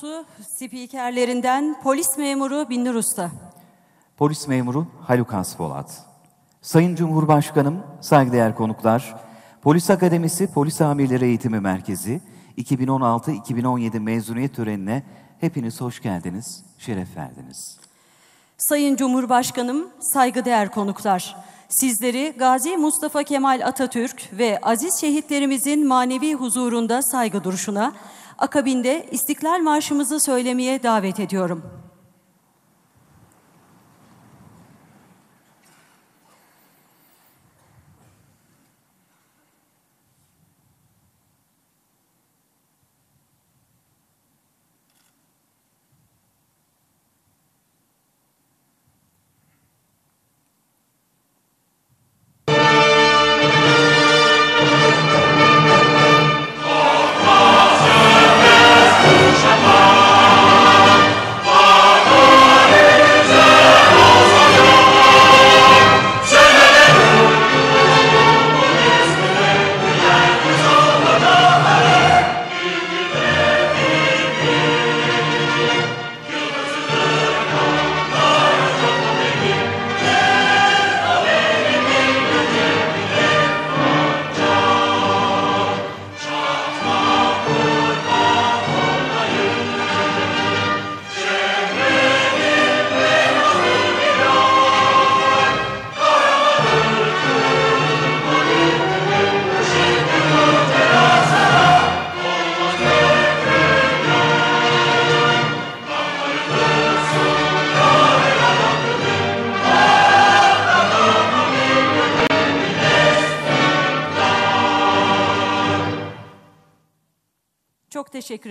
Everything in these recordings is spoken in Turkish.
Sorusu spikerlerinden polis memuru Binnur Usta. Polis memuru Haluk Aspolat. Sayın Cumhurbaşkanım, saygıdeğer konuklar, Polis Akademisi Polis Amirleri Eğitimi Merkezi 2016-2017 mezuniyet törenine hepiniz hoş geldiniz, şeref verdiniz. Sayın Cumhurbaşkanım, saygıdeğer konuklar, sizleri Gazi Mustafa Kemal Atatürk ve aziz şehitlerimizin manevi huzurunda saygı duruşuna, Akabinde İstiklal Marşımızı söylemeye davet ediyorum.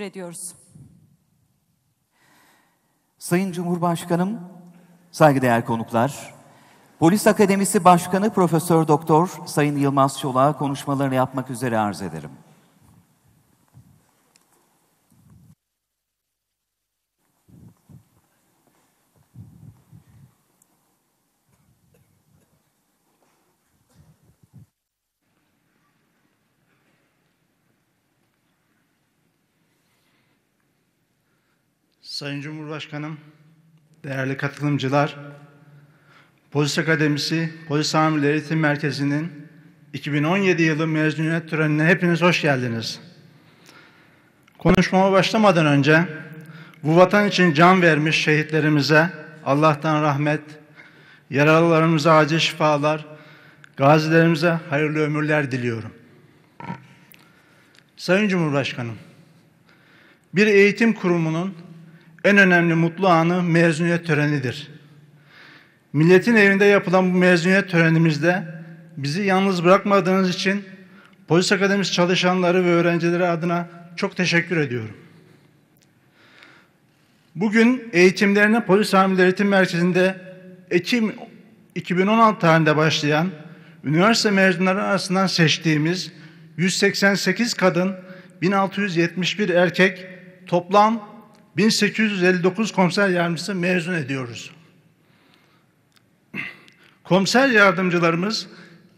ediyoruz. Sayın Cumhurbaşkanım, saygıdeğer konuklar, Polis Akademisi Başkanı Profesör Doktor Sayın Yılmaz Çolak'a konuşmalarını yapmak üzere arz ederim. Sayın Cumhurbaşkanım, değerli katılımcılar, Polis Akademisi Polis Amirli Eğitim Merkezi'nin 2017 yılı mezuniyet törenine hepiniz hoş geldiniz. Konuşmama başlamadan önce bu vatan için can vermiş şehitlerimize Allah'tan rahmet, yaralılarımıza acil şifalar, gazilerimize hayırlı ömürler diliyorum. Sayın Cumhurbaşkanım, bir eğitim kurumunun en önemli mutlu anı mezuniyet törenidir. Milletin evinde yapılan bu mezuniyet törenimizde bizi yalnız bırakmadığınız için Polis Akademisi çalışanları ve öğrencileri adına çok teşekkür ediyorum. Bugün eğitimlerine Polis Amirler Eğitim Merkezi'nde Ekim 2016 tarihinde başlayan üniversite mezunları arasından seçtiğimiz 188 kadın, 1671 erkek toplam 1859 komiser yardımcısı mezun ediyoruz. Komiser yardımcılarımız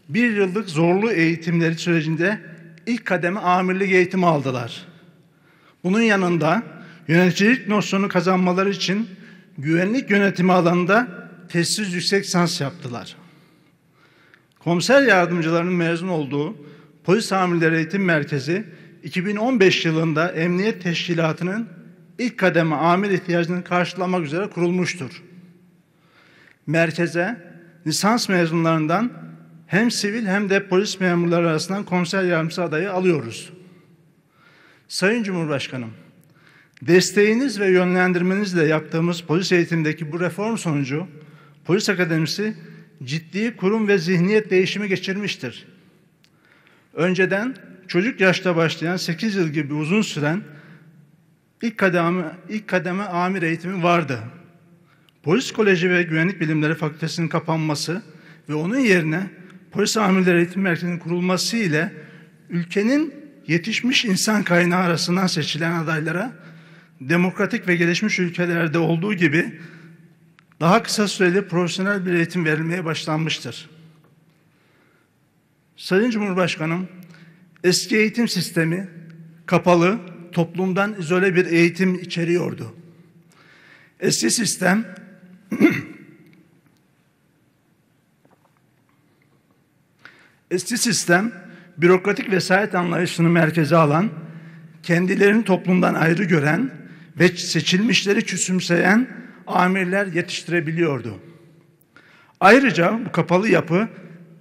bir yıllık zorlu eğitimleri sürecinde ilk kademe amirlik eğitimi aldılar. Bunun yanında yöneticilik nosyonu kazanmaları için güvenlik yönetimi alanında testsiz yüksek sans yaptılar. Komiser yardımcılarının mezun olduğu Polis Amirleri Eğitim Merkezi 2015 yılında Emniyet Teşkilatı'nın ilk kademe amir ihtiyacını karşılamak üzere kurulmuştur. Merkeze lisans mezunlarından hem sivil hem de polis memurları arasından komiser yardımcısı adayı alıyoruz. Sayın Cumhurbaşkanım, desteğiniz ve yönlendirmenizle yaptığımız polis eğitimindeki bu reform sonucu polis akademisi ciddi kurum ve zihniyet değişimi geçirmiştir. Önceden çocuk yaşta başlayan 8 yıl gibi uzun süren İlk kademe, ilk kademe amir eğitimi vardı. Polis Koleji ve Güvenlik Bilimleri Fakültesinin kapanması ve onun yerine Polis Amirleri Eğitim Merkezi'nin kurulması ile ülkenin yetişmiş insan kaynağı arasından seçilen adaylara demokratik ve gelişmiş ülkelerde olduğu gibi daha kısa süreli profesyonel bir eğitim verilmeye başlanmıştır. Sayın Cumhurbaşkanım, eski eğitim sistemi kapalı, toplumdan izole bir eğitim içeriyordu. Eski sistem eski sistem bürokratik vesayet anlayışını merkeze alan, kendilerini toplumdan ayrı gören ve seçilmişleri küsümseyen amirler yetiştirebiliyordu. Ayrıca bu kapalı yapı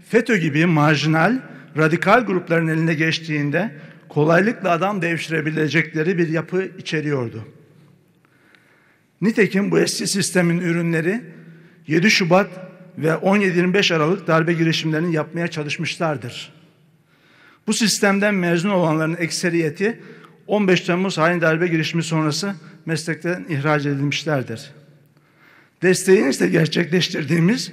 FETÖ gibi marjinal, radikal grupların eline geçtiğinde kolaylıkla adam devşirebilecekleri bir yapı içeriyordu. Nitekim bu eski sistemin ürünleri 7 Şubat ve 17-25 Aralık darbe girişimlerini yapmaya çalışmışlardır. Bu sistemden mezun olanların ekseriyeti 15 Temmuz hain darbe girişimi sonrası meslekten ihraç edilmişlerdir. Desteğinizle gerçekleştirdiğimiz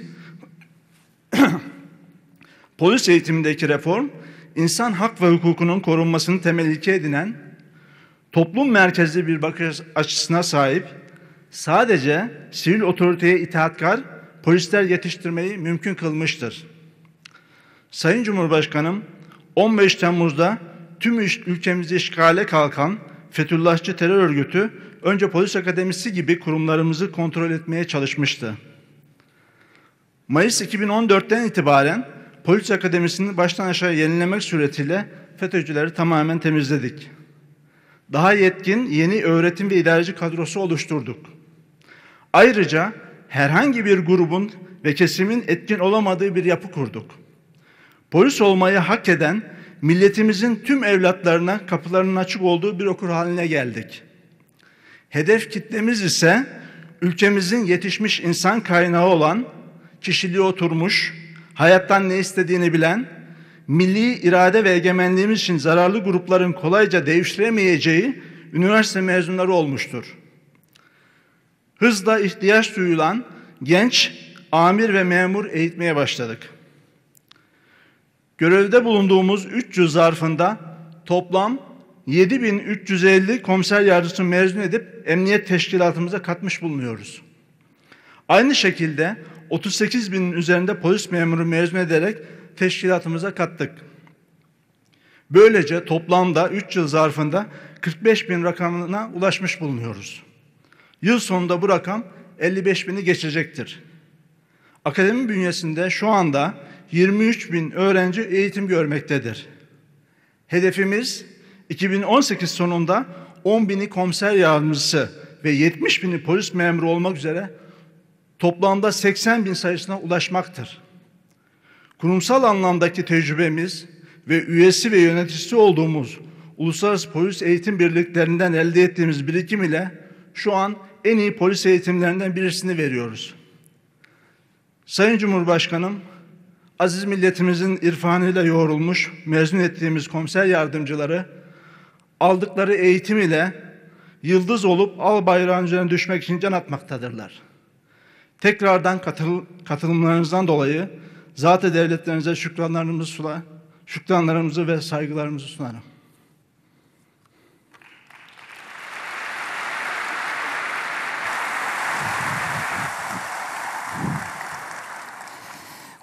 polis eğitimindeki reform insan hak ve hukukunun korunmasını temel ilke edinen, toplum merkezli bir bakış açısına sahip, sadece sivil otoriteye itaatkar polisler yetiştirmeyi mümkün kılmıştır. Sayın Cumhurbaşkanım, 15 Temmuz'da tüm ülkemizi işgale kalkan Fethullahçı terör örgütü önce polis akademisi gibi kurumlarımızı kontrol etmeye çalışmıştı. Mayıs 2014'ten itibaren Polis Akademisi'ni baştan aşağı yenilemek suretiyle FETÖ'cüleri tamamen temizledik. Daha yetkin yeni öğretim ve idareci kadrosu oluşturduk. Ayrıca herhangi bir grubun ve kesimin etkin olamadığı bir yapı kurduk. Polis olmayı hak eden milletimizin tüm evlatlarına kapılarının açık olduğu bir okul haline geldik. Hedef kitlemiz ise ülkemizin yetişmiş insan kaynağı olan kişiliği oturmuş, hayattan ne istediğini bilen, milli irade ve egemenliğimiz için zararlı grupların kolayca devşiremeyeceği üniversite mezunları olmuştur. Hızla ihtiyaç duyulan genç amir ve memur eğitmeye başladık. Görevde bulunduğumuz 300 zarfında toplam 7350 komiser yardımcısı mezun edip emniyet teşkilatımıza katmış bulunuyoruz. Aynı şekilde 38 binin üzerinde polis memuru mezun ederek teşkilatımıza kattık. Böylece toplamda 3 yıl zarfında 45 bin rakamına ulaşmış bulunuyoruz. Yıl sonunda bu rakam 55 bini geçecektir. Akademi bünyesinde şu anda 23 bin öğrenci eğitim görmektedir. Hedefimiz 2018 sonunda 10 bini komiser yardımcısı ve 70 bini polis memuru olmak üzere toplamda 80 bin sayısına ulaşmaktır. Kurumsal anlamdaki tecrübemiz ve üyesi ve yöneticisi olduğumuz uluslararası polis eğitim birliklerinden elde ettiğimiz birikim ile şu an en iyi polis eğitimlerinden birisini veriyoruz. Sayın Cumhurbaşkanım, aziz milletimizin irfanıyla yoğrulmuş mezun ettiğimiz komiser yardımcıları aldıkları eğitim ile yıldız olup al bayrağın üzerine düşmek için can atmaktadırlar. Tekrardan katıl, katılımlarınızdan dolayı zaten devletlerinize şükranlarımızı sunar, şükranlarımızı ve saygılarımızı sunarım.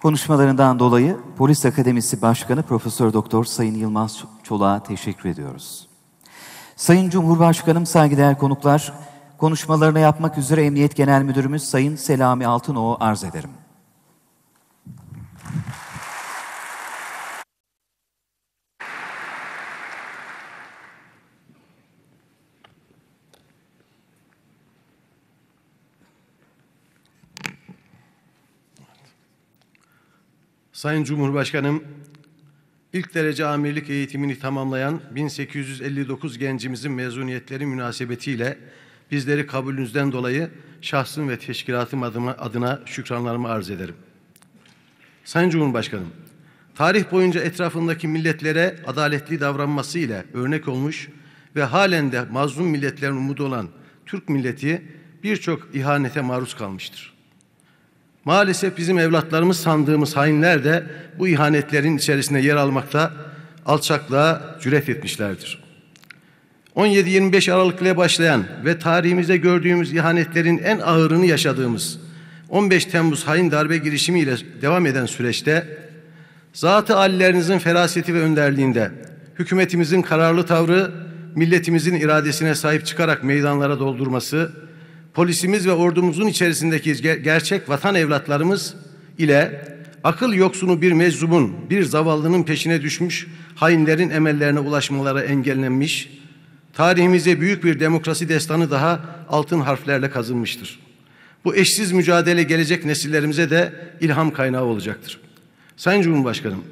Konuşmalarından dolayı Polis Akademisi Başkanı Profesör Doktor Sayın Yılmaz Çolak'a teşekkür ediyoruz. Sayın Cumhurbaşkanım, saygıdeğer konuklar, konuşmalarını yapmak üzere Emniyet Genel Müdürümüz Sayın Selami Altınoğlu arz ederim. Sayın Cumhurbaşkanım, ilk derece amirlik eğitimini tamamlayan 1859 gencimizin mezuniyetleri münasebetiyle Bizleri kabulünüzden dolayı şahsım ve teşkilatım adıma, adına şükranlarımı arz ederim. Sayın Cumhurbaşkanım, tarih boyunca etrafındaki milletlere adaletli davranması ile örnek olmuş ve halen de mazlum milletlerin umudu olan Türk milleti birçok ihanete maruz kalmıştır. Maalesef bizim evlatlarımız sandığımız hainler de bu ihanetlerin içerisinde yer almakta alçaklığa cüret etmişlerdir. 17-25 Aralık ile başlayan ve tarihimizde gördüğümüz ihanetlerin en ağırını yaşadığımız 15 Temmuz hain darbe girişimiyle devam eden süreçte zatı allerinizin feraseti ve önderliğinde hükümetimizin kararlı tavrı milletimizin iradesine sahip çıkarak meydanlara doldurması, polisimiz ve ordumuzun içerisindeki gerçek vatan evlatlarımız ile akıl yoksunu bir meczubun, bir zavallının peşine düşmüş hainlerin emellerine ulaşmaları engellenmiş, Tarihimize büyük bir demokrasi destanı daha altın harflerle kazınmıştır. Bu eşsiz mücadele gelecek nesillerimize de ilham kaynağı olacaktır. Sayın Cumhurbaşkanım,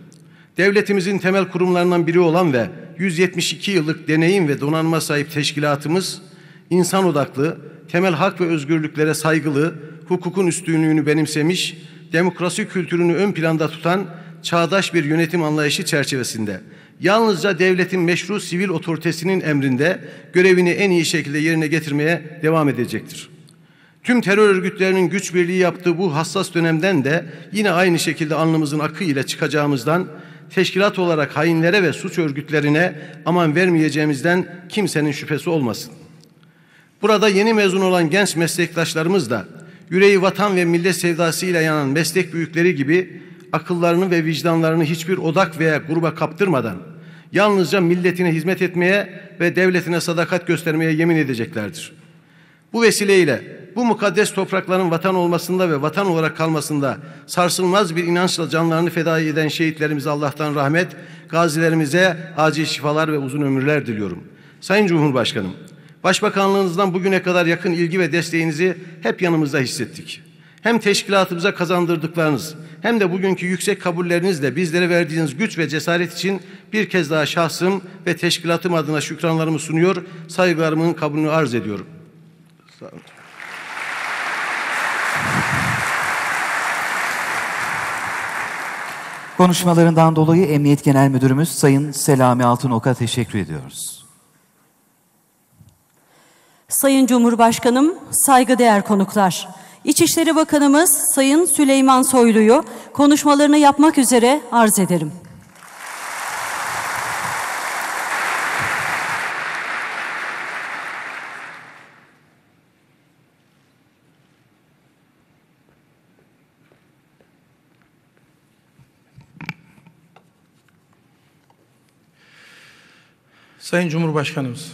devletimizin temel kurumlarından biri olan ve 172 yıllık deneyim ve donanma sahip teşkilatımız insan odaklı, temel hak ve özgürlüklere saygılı, hukukun üstünlüğünü benimsemiş, demokrasi kültürünü ön planda tutan çağdaş bir yönetim anlayışı çerçevesinde yalnızca devletin meşru sivil otoritesinin emrinde görevini en iyi şekilde yerine getirmeye devam edecektir. Tüm terör örgütlerinin güç birliği yaptığı bu hassas dönemden de yine aynı şekilde alnımızın akı ile çıkacağımızdan teşkilat olarak hainlere ve suç örgütlerine aman vermeyeceğimizden kimsenin şüphesi olmasın. Burada yeni mezun olan genç meslektaşlarımız da yüreği vatan ve millet sevdasıyla yanan meslek büyükleri gibi akıllarını ve vicdanlarını hiçbir odak veya gruba kaptırmadan yalnızca milletine hizmet etmeye ve devletine sadakat göstermeye yemin edeceklerdir. Bu vesileyle bu mukaddes toprakların vatan olmasında ve vatan olarak kalmasında sarsılmaz bir inançla canlarını feda eden şehitlerimize Allah'tan rahmet, gazilerimize acil şifalar ve uzun ömürler diliyorum. Sayın Cumhurbaşkanım, Başbakanlığınızdan bugüne kadar yakın ilgi ve desteğinizi hep yanımızda hissettik hem teşkilatımıza kazandırdıklarınız hem de bugünkü yüksek kabullerinizle bizlere verdiğiniz güç ve cesaret için bir kez daha şahsım ve teşkilatım adına şükranlarımı sunuyor, saygılarımın kabulünü arz ediyorum. Sağ olun. Konuşmalarından dolayı Emniyet Genel Müdürümüz Sayın Selami Altınok'a teşekkür ediyoruz. Sayın Cumhurbaşkanım, saygıdeğer konuklar, İçişleri Bakanımız Sayın Süleyman Soylu'yu konuşmalarını yapmak üzere arz ederim. Sayın Cumhurbaşkanımız,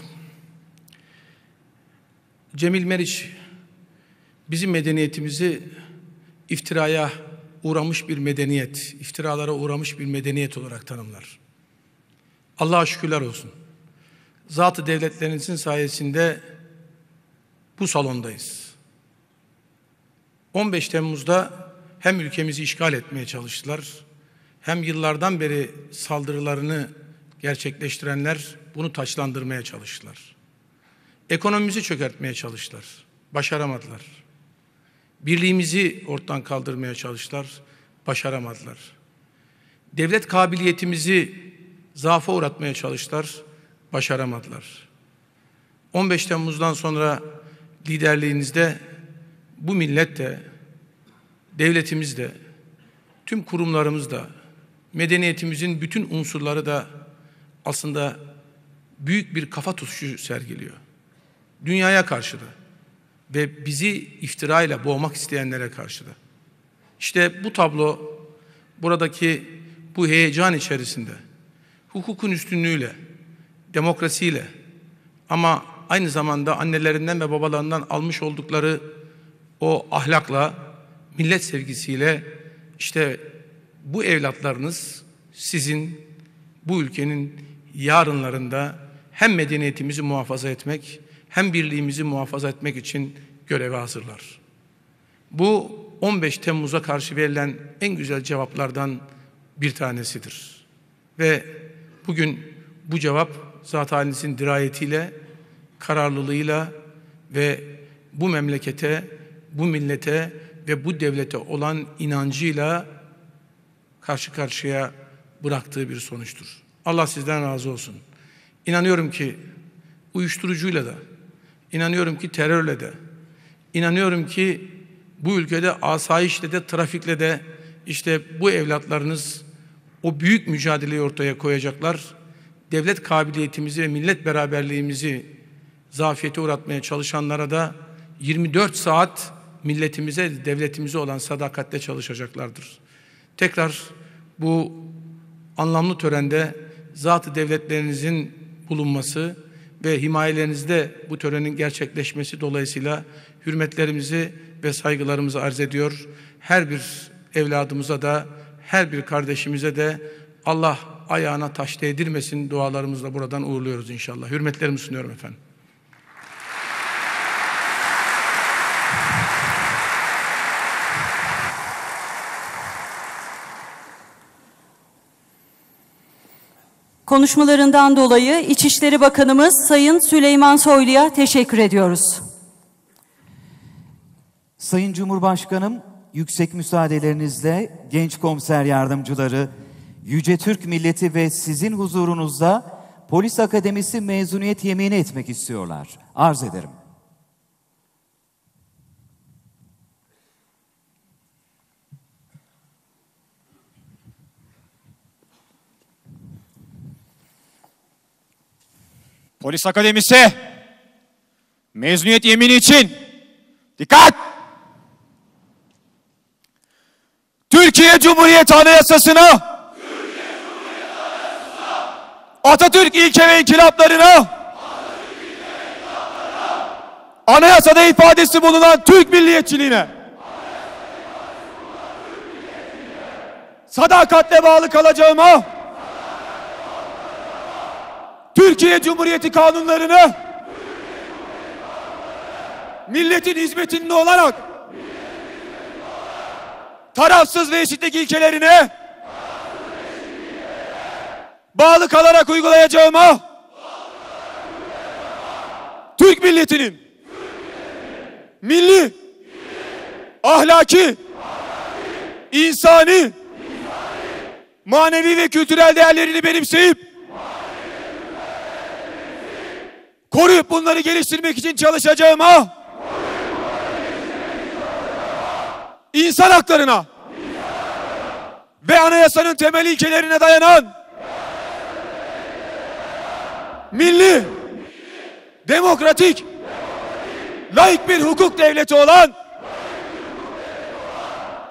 Cemil Meriç Bizim medeniyetimizi iftiraya uğramış bir medeniyet, iftiralara uğramış bir medeniyet olarak tanımlar. Allah'a şükürler olsun. Zatı devletlerinizin sayesinde bu salondayız. 15 Temmuz'da hem ülkemizi işgal etmeye çalıştılar, hem yıllardan beri saldırılarını gerçekleştirenler bunu taçlandırmaya çalıştılar. Ekonomimizi çökertmeye çalıştılar. Başaramadılar. Birliğimizi ortadan kaldırmaya çalıştılar, başaramadılar. Devlet kabiliyetimizi zaafa uğratmaya çalıştılar, başaramadılar. 15 Temmuz'dan sonra liderliğinizde bu millet de, devletimiz de, tüm kurumlarımız da, medeniyetimizin bütün unsurları da aslında büyük bir kafa tutuşu sergiliyor. Dünyaya karşı da ve bizi iftirayla boğmak isteyenlere karşı da. İşte bu tablo buradaki bu heyecan içerisinde hukukun üstünlüğüyle, demokrasiyle ama aynı zamanda annelerinden ve babalarından almış oldukları o ahlakla, millet sevgisiyle işte bu evlatlarınız sizin bu ülkenin yarınlarında hem medeniyetimizi muhafaza etmek hem birliğimizi muhafaza etmek için göreve hazırlar. Bu 15 Temmuz'a karşı verilen en güzel cevaplardan bir tanesidir. Ve bugün bu cevap zat halinizin dirayetiyle, kararlılığıyla ve bu memlekete, bu millete ve bu devlete olan inancıyla karşı karşıya bıraktığı bir sonuçtur. Allah sizden razı olsun. İnanıyorum ki uyuşturucuyla da, İnanıyorum ki terörle de, inanıyorum ki bu ülkede asayişle de, trafikle de işte bu evlatlarınız o büyük mücadeleyi ortaya koyacaklar. Devlet kabiliyetimizi ve millet beraberliğimizi zafiyete uğratmaya çalışanlara da 24 saat milletimize, devletimize olan sadakatle çalışacaklardır. Tekrar bu anlamlı törende zat-ı devletlerinizin bulunması, ve himayelerinizde bu törenin gerçekleşmesi dolayısıyla hürmetlerimizi ve saygılarımızı arz ediyor. Her bir evladımıza da, her bir kardeşimize de Allah ayağına taş değdirmesin dualarımızla buradan uğurluyoruz inşallah. Hürmetlerimi sunuyorum efendim. Konuşmalarından dolayı İçişleri Bakanımız Sayın Süleyman Soylu'ya teşekkür ediyoruz. Sayın Cumhurbaşkanım, yüksek müsaadelerinizle genç komiser yardımcıları, Yüce Türk Milleti ve sizin huzurunuzda Polis Akademisi mezuniyet yemini etmek istiyorlar. Arz ederim. Polis akademisi mezuniyet yemini için dikkat! Türkiye Cumhuriyeti Anayasası'na Atatürk ilke ve inkılaplarına Anayasada ifadesi bulunan Türk milliyetçiliğine sadakatle bağlı kalacağıma Türkiye Cumhuriyeti kanunlarını milletin hizmetinde olarak tarafsız ve eşitlik ilkelerine bağlı kalarak uygulayacağıma Türk milletinin milli ahlaki insani manevi ve kültürel değerlerini benimseyip koruyup bunları geliştirmek için çalışacağım ha? İnsan haklarına ve anayasanın temel ilkelerine dayanan milli demokratik layık bir hukuk devleti olan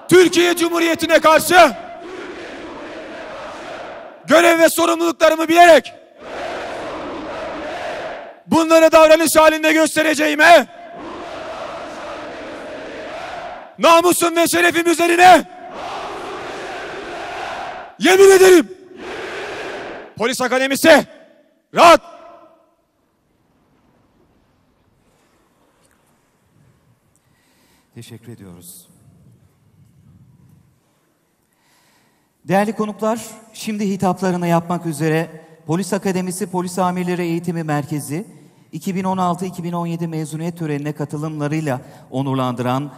Türkiye Cumhuriyeti'ne karşı görev ve sorumluluklarımı bilerek bunları davranış halinde göstereceğime namusun ve şerefim üzerine yemin ederim. Polis akademisi rahat. Teşekkür ediyoruz. Değerli konuklar, şimdi hitaplarını yapmak üzere Polis Akademisi Polis Amirleri Eğitimi Merkezi 2016-2017 mezuniyet törenine katılımlarıyla onurlandıran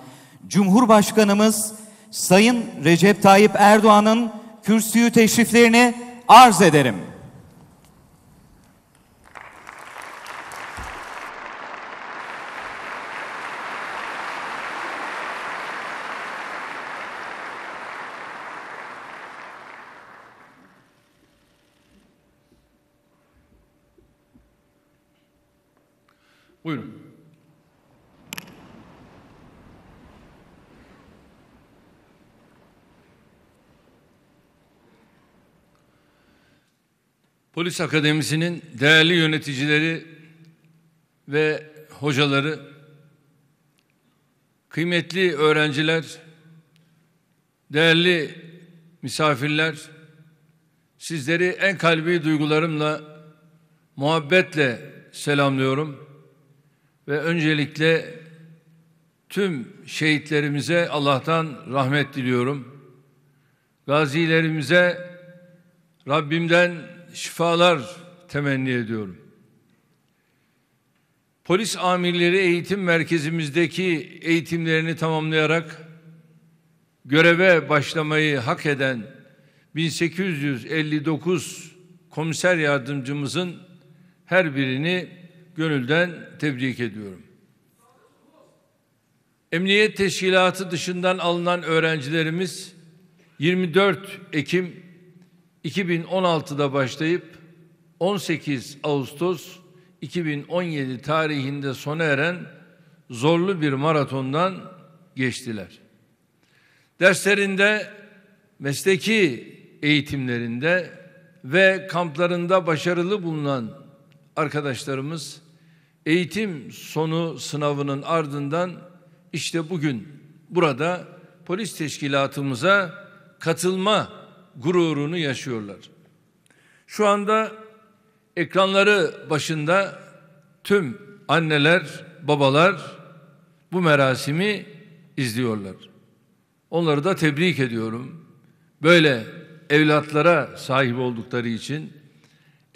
Cumhurbaşkanımız Sayın Recep Tayyip Erdoğan'ın kürsüyü teşriflerini arz ederim. Buyurun. Polis Akademisi'nin değerli yöneticileri ve hocaları, kıymetli öğrenciler, değerli misafirler, sizleri en kalbi duygularımla, muhabbetle selamlıyorum ve öncelikle tüm şehitlerimize Allah'tan rahmet diliyorum. Gazilerimize Rabbimden şifalar temenni ediyorum. Polis amirleri eğitim merkezimizdeki eğitimlerini tamamlayarak göreve başlamayı hak eden 1859 komiser yardımcımızın her birini gönülden tebrik ediyorum. Emniyet Teşkilatı dışından alınan öğrencilerimiz 24 Ekim 2016'da başlayıp 18 Ağustos 2017 tarihinde sona eren zorlu bir maratondan geçtiler. Derslerinde, mesleki eğitimlerinde ve kamplarında başarılı bulunan arkadaşlarımız eğitim sonu sınavının ardından işte bugün burada polis teşkilatımıza katılma gururunu yaşıyorlar. Şu anda ekranları başında tüm anneler, babalar bu merasimi izliyorlar. Onları da tebrik ediyorum. Böyle evlatlara sahip oldukları için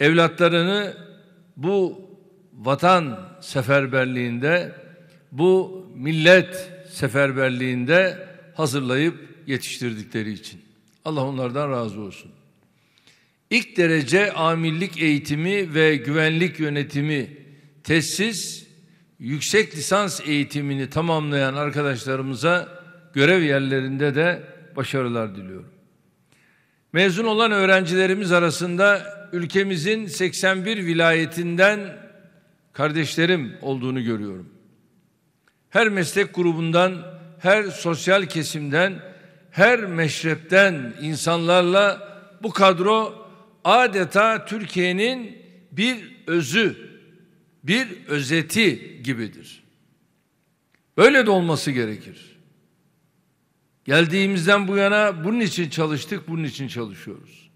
evlatlarını bu vatan seferberliğinde, bu millet seferberliğinde hazırlayıp yetiştirdikleri için. Allah onlardan razı olsun. İlk derece amillik eğitimi ve güvenlik yönetimi tesis, yüksek lisans eğitimini tamamlayan arkadaşlarımıza görev yerlerinde de başarılar diliyorum. Mezun olan öğrencilerimiz arasında ülkemizin 81 vilayetinden kardeşlerim olduğunu görüyorum. Her meslek grubundan, her sosyal kesimden, her meşrepten insanlarla bu kadro adeta Türkiye'nin bir özü, bir özeti gibidir. Böyle de olması gerekir. Geldiğimizden bu yana bunun için çalıştık, bunun için çalışıyoruz.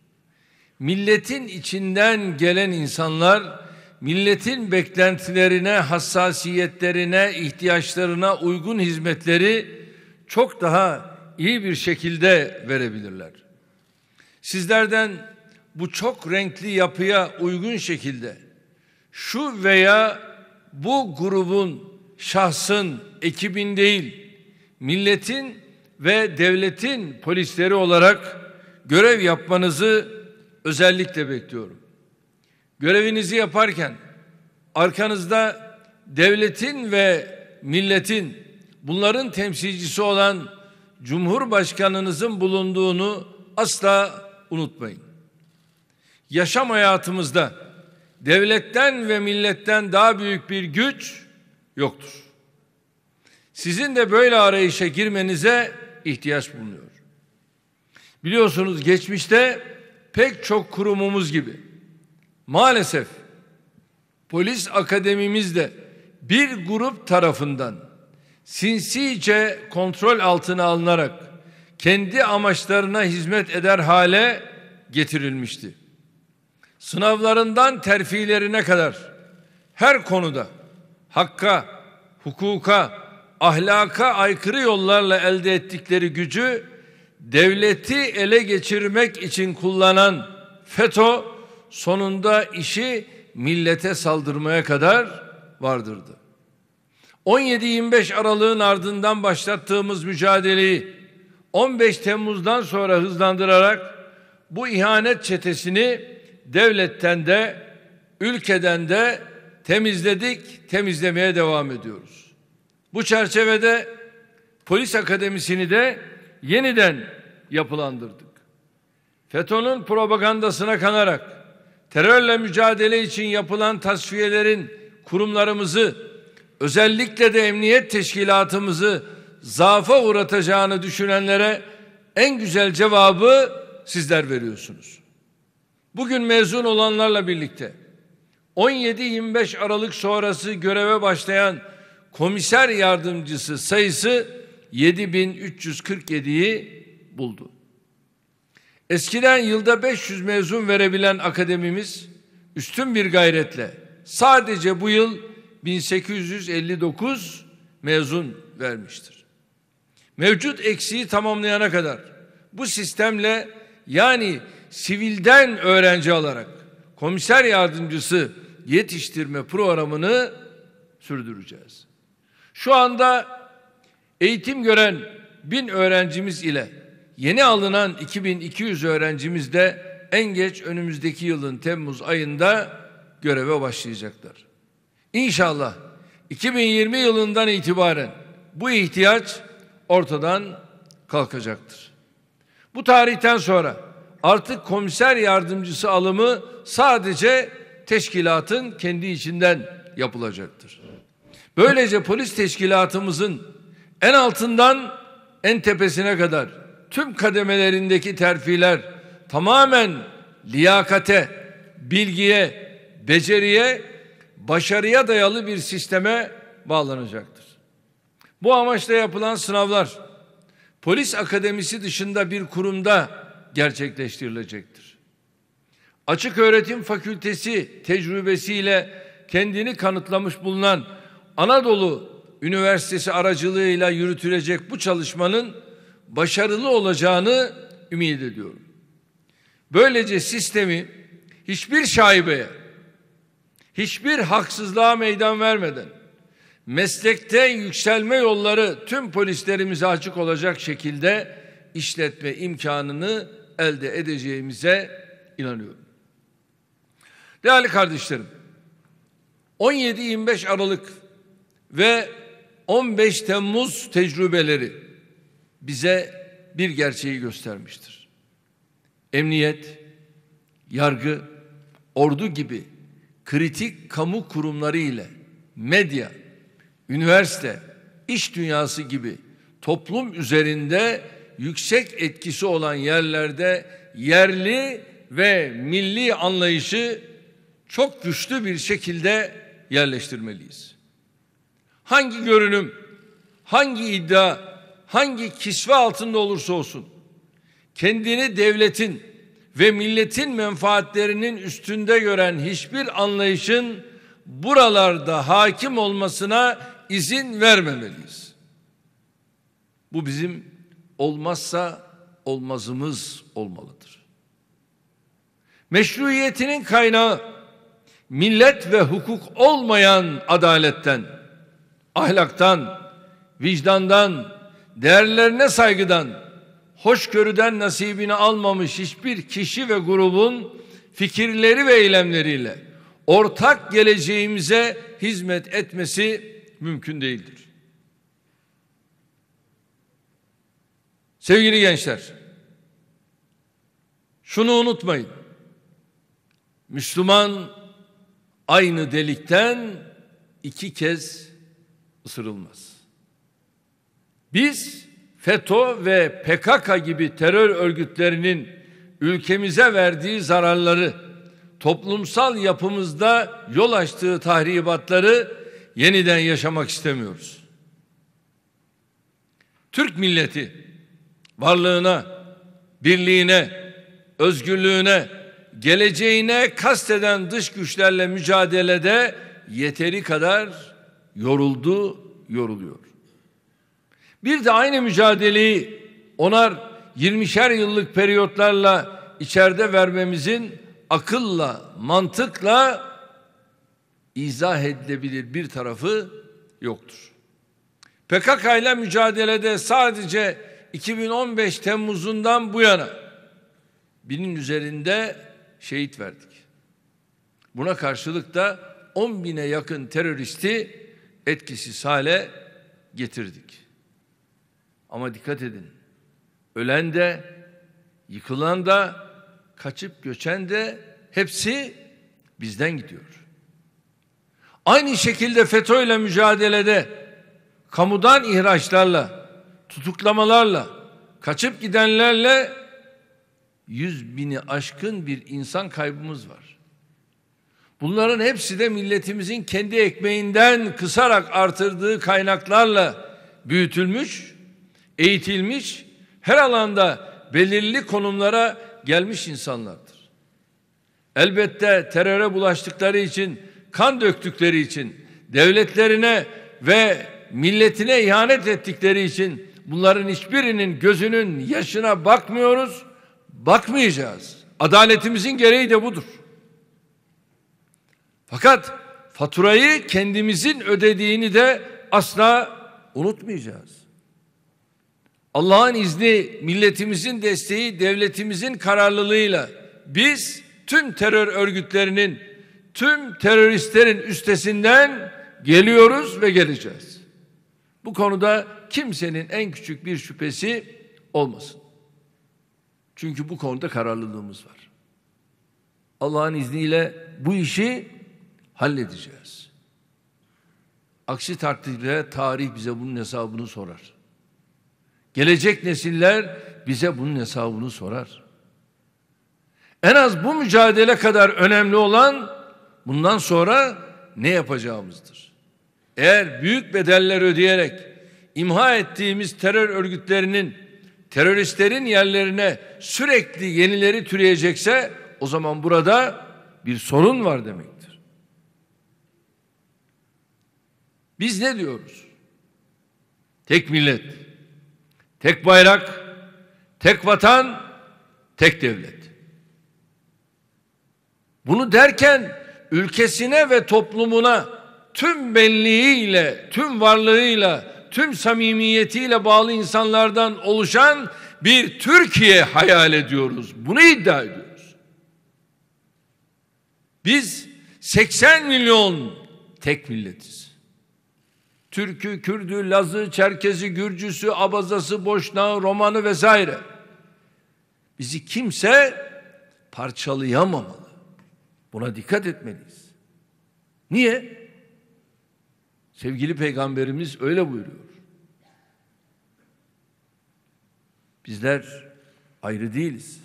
Milletin içinden gelen insanlar milletin beklentilerine, hassasiyetlerine, ihtiyaçlarına uygun hizmetleri çok daha iyi bir şekilde verebilirler. Sizlerden bu çok renkli yapıya uygun şekilde şu veya bu grubun, şahsın, ekibin değil, milletin ve devletin polisleri olarak görev yapmanızı özellikle bekliyorum. Görevinizi yaparken arkanızda devletin ve milletin bunların temsilcisi olan Cumhurbaşkanınızın bulunduğunu asla unutmayın. Yaşam hayatımızda devletten ve milletten daha büyük bir güç yoktur. Sizin de böyle arayışa girmenize ihtiyaç bulunuyor. Biliyorsunuz geçmişte pek çok kurumumuz gibi maalesef polis akademimizde bir grup tarafından sinsice kontrol altına alınarak kendi amaçlarına hizmet eder hale getirilmişti. Sınavlarından terfilerine kadar her konuda hakka, hukuka, ahlaka aykırı yollarla elde ettikleri gücü devleti ele geçirmek için kullanan FETÖ sonunda işi millete saldırmaya kadar vardırdı. 17-25 Aralık'ın ardından başlattığımız mücadeleyi 15 Temmuz'dan sonra hızlandırarak bu ihanet çetesini devletten de ülkeden de temizledik, temizlemeye devam ediyoruz. Bu çerçevede polis akademisini de yeniden yapılandırdık. FETÖ'nün propagandasına kanarak terörle mücadele için yapılan tasfiyelerin kurumlarımızı özellikle de emniyet teşkilatımızı zaafa uğratacağını düşünenlere en güzel cevabı sizler veriyorsunuz. Bugün mezun olanlarla birlikte 17-25 Aralık sonrası göreve başlayan komiser yardımcısı sayısı 7347'yi buldu. Eskiden yılda 500 mezun verebilen akademimiz üstün bir gayretle sadece bu yıl 1859 mezun vermiştir. Mevcut eksiği tamamlayana kadar bu sistemle yani sivilden öğrenci alarak komiser yardımcısı yetiştirme programını sürdüreceğiz. Şu anda eğitim gören bin öğrencimiz ile yeni alınan 2200 öğrencimiz de en geç önümüzdeki yılın Temmuz ayında göreve başlayacaklar. İnşallah 2020 yılından itibaren bu ihtiyaç ortadan kalkacaktır. Bu tarihten sonra artık komiser yardımcısı alımı sadece teşkilatın kendi içinden yapılacaktır. Böylece polis teşkilatımızın en altından en tepesine kadar tüm kademelerindeki terfiler tamamen liyakate, bilgiye, beceriye, başarıya dayalı bir sisteme bağlanacaktır. Bu amaçla yapılan sınavlar polis akademisi dışında bir kurumda gerçekleştirilecektir. Açık Öğretim Fakültesi tecrübesiyle kendini kanıtlamış bulunan Anadolu Üniversitesi aracılığıyla yürütülecek bu çalışmanın başarılı olacağını ümit ediyorum. Böylece sistemi hiçbir şaibeye, hiçbir haksızlığa meydan vermeden meslekte yükselme yolları tüm polislerimize açık olacak şekilde işletme imkanını elde edeceğimize inanıyorum. Değerli kardeşlerim, 17-25 Aralık ve 15 Temmuz tecrübeleri bize bir gerçeği göstermiştir. Emniyet, yargı, ordu gibi kritik kamu kurumları ile medya, üniversite, iş dünyası gibi toplum üzerinde yüksek etkisi olan yerlerde yerli ve milli anlayışı çok güçlü bir şekilde yerleştirmeliyiz hangi görünüm, hangi iddia, hangi kisve altında olursa olsun kendini devletin ve milletin menfaatlerinin üstünde gören hiçbir anlayışın buralarda hakim olmasına izin vermemeliyiz. Bu bizim olmazsa olmazımız olmalıdır. Meşruiyetinin kaynağı millet ve hukuk olmayan adaletten ahlaktan, vicdandan, değerlerine saygıdan, hoşgörüden nasibini almamış hiçbir kişi ve grubun fikirleri ve eylemleriyle ortak geleceğimize hizmet etmesi mümkün değildir. Sevgili gençler, şunu unutmayın. Müslüman aynı delikten iki kez ısırılmaz. Biz FETÖ ve PKK gibi terör örgütlerinin ülkemize verdiği zararları, toplumsal yapımızda yol açtığı tahribatları yeniden yaşamak istemiyoruz. Türk milleti varlığına, birliğine, özgürlüğüne, geleceğine kasteden dış güçlerle mücadelede yeteri kadar yoruldu, yoruluyor. Bir de aynı mücadeleyi onar 20'şer yıllık periyotlarla içeride vermemizin akılla, mantıkla izah edilebilir bir tarafı yoktur. PKK ile mücadelede sadece 2015 Temmuz'undan bu yana binin üzerinde şehit verdik. Buna karşılık da 10 bine yakın teröristi etkisiz hale getirdik. Ama dikkat edin. Ölen de, yıkılan da, kaçıp göçen de hepsi bizden gidiyor. Aynı şekilde FETÖ ile mücadelede kamudan ihraçlarla, tutuklamalarla, kaçıp gidenlerle yüz bini aşkın bir insan kaybımız var. Bunların hepsi de milletimizin kendi ekmeğinden kısarak artırdığı kaynaklarla büyütülmüş, eğitilmiş, her alanda belirli konumlara gelmiş insanlardır. Elbette teröre bulaştıkları için, kan döktükleri için, devletlerine ve milletine ihanet ettikleri için bunların hiçbirinin gözünün yaşına bakmıyoruz, bakmayacağız. Adaletimizin gereği de budur. Fakat faturayı kendimizin ödediğini de asla unutmayacağız. Allah'ın izni, milletimizin desteği, devletimizin kararlılığıyla biz tüm terör örgütlerinin, tüm teröristlerin üstesinden geliyoruz ve geleceğiz. Bu konuda kimsenin en küçük bir şüphesi olmasın. Çünkü bu konuda kararlılığımız var. Allah'ın izniyle bu işi halledeceğiz. Aksi takdirde tarih bize bunun hesabını sorar. Gelecek nesiller bize bunun hesabını sorar. En az bu mücadele kadar önemli olan bundan sonra ne yapacağımızdır. Eğer büyük bedeller ödeyerek imha ettiğimiz terör örgütlerinin, teröristlerin yerlerine sürekli yenileri türeyecekse o zaman burada bir sorun var demek. Biz ne diyoruz? Tek millet, tek bayrak, tek vatan, tek devlet. Bunu derken ülkesine ve toplumuna tüm benliğiyle, tüm varlığıyla, tüm samimiyetiyle bağlı insanlardan oluşan bir Türkiye hayal ediyoruz. Bunu iddia ediyoruz. Biz 80 milyon tek milletiz. Türk'ü, Kürd'ü, Laz'ı, Çerkez'i, Gürcüsü, Abazası, Boşnağı, Roman'ı vesaire. Bizi kimse parçalayamamalı. Buna dikkat etmeliyiz. Niye? Sevgili Peygamberimiz öyle buyuruyor. Bizler ayrı değiliz.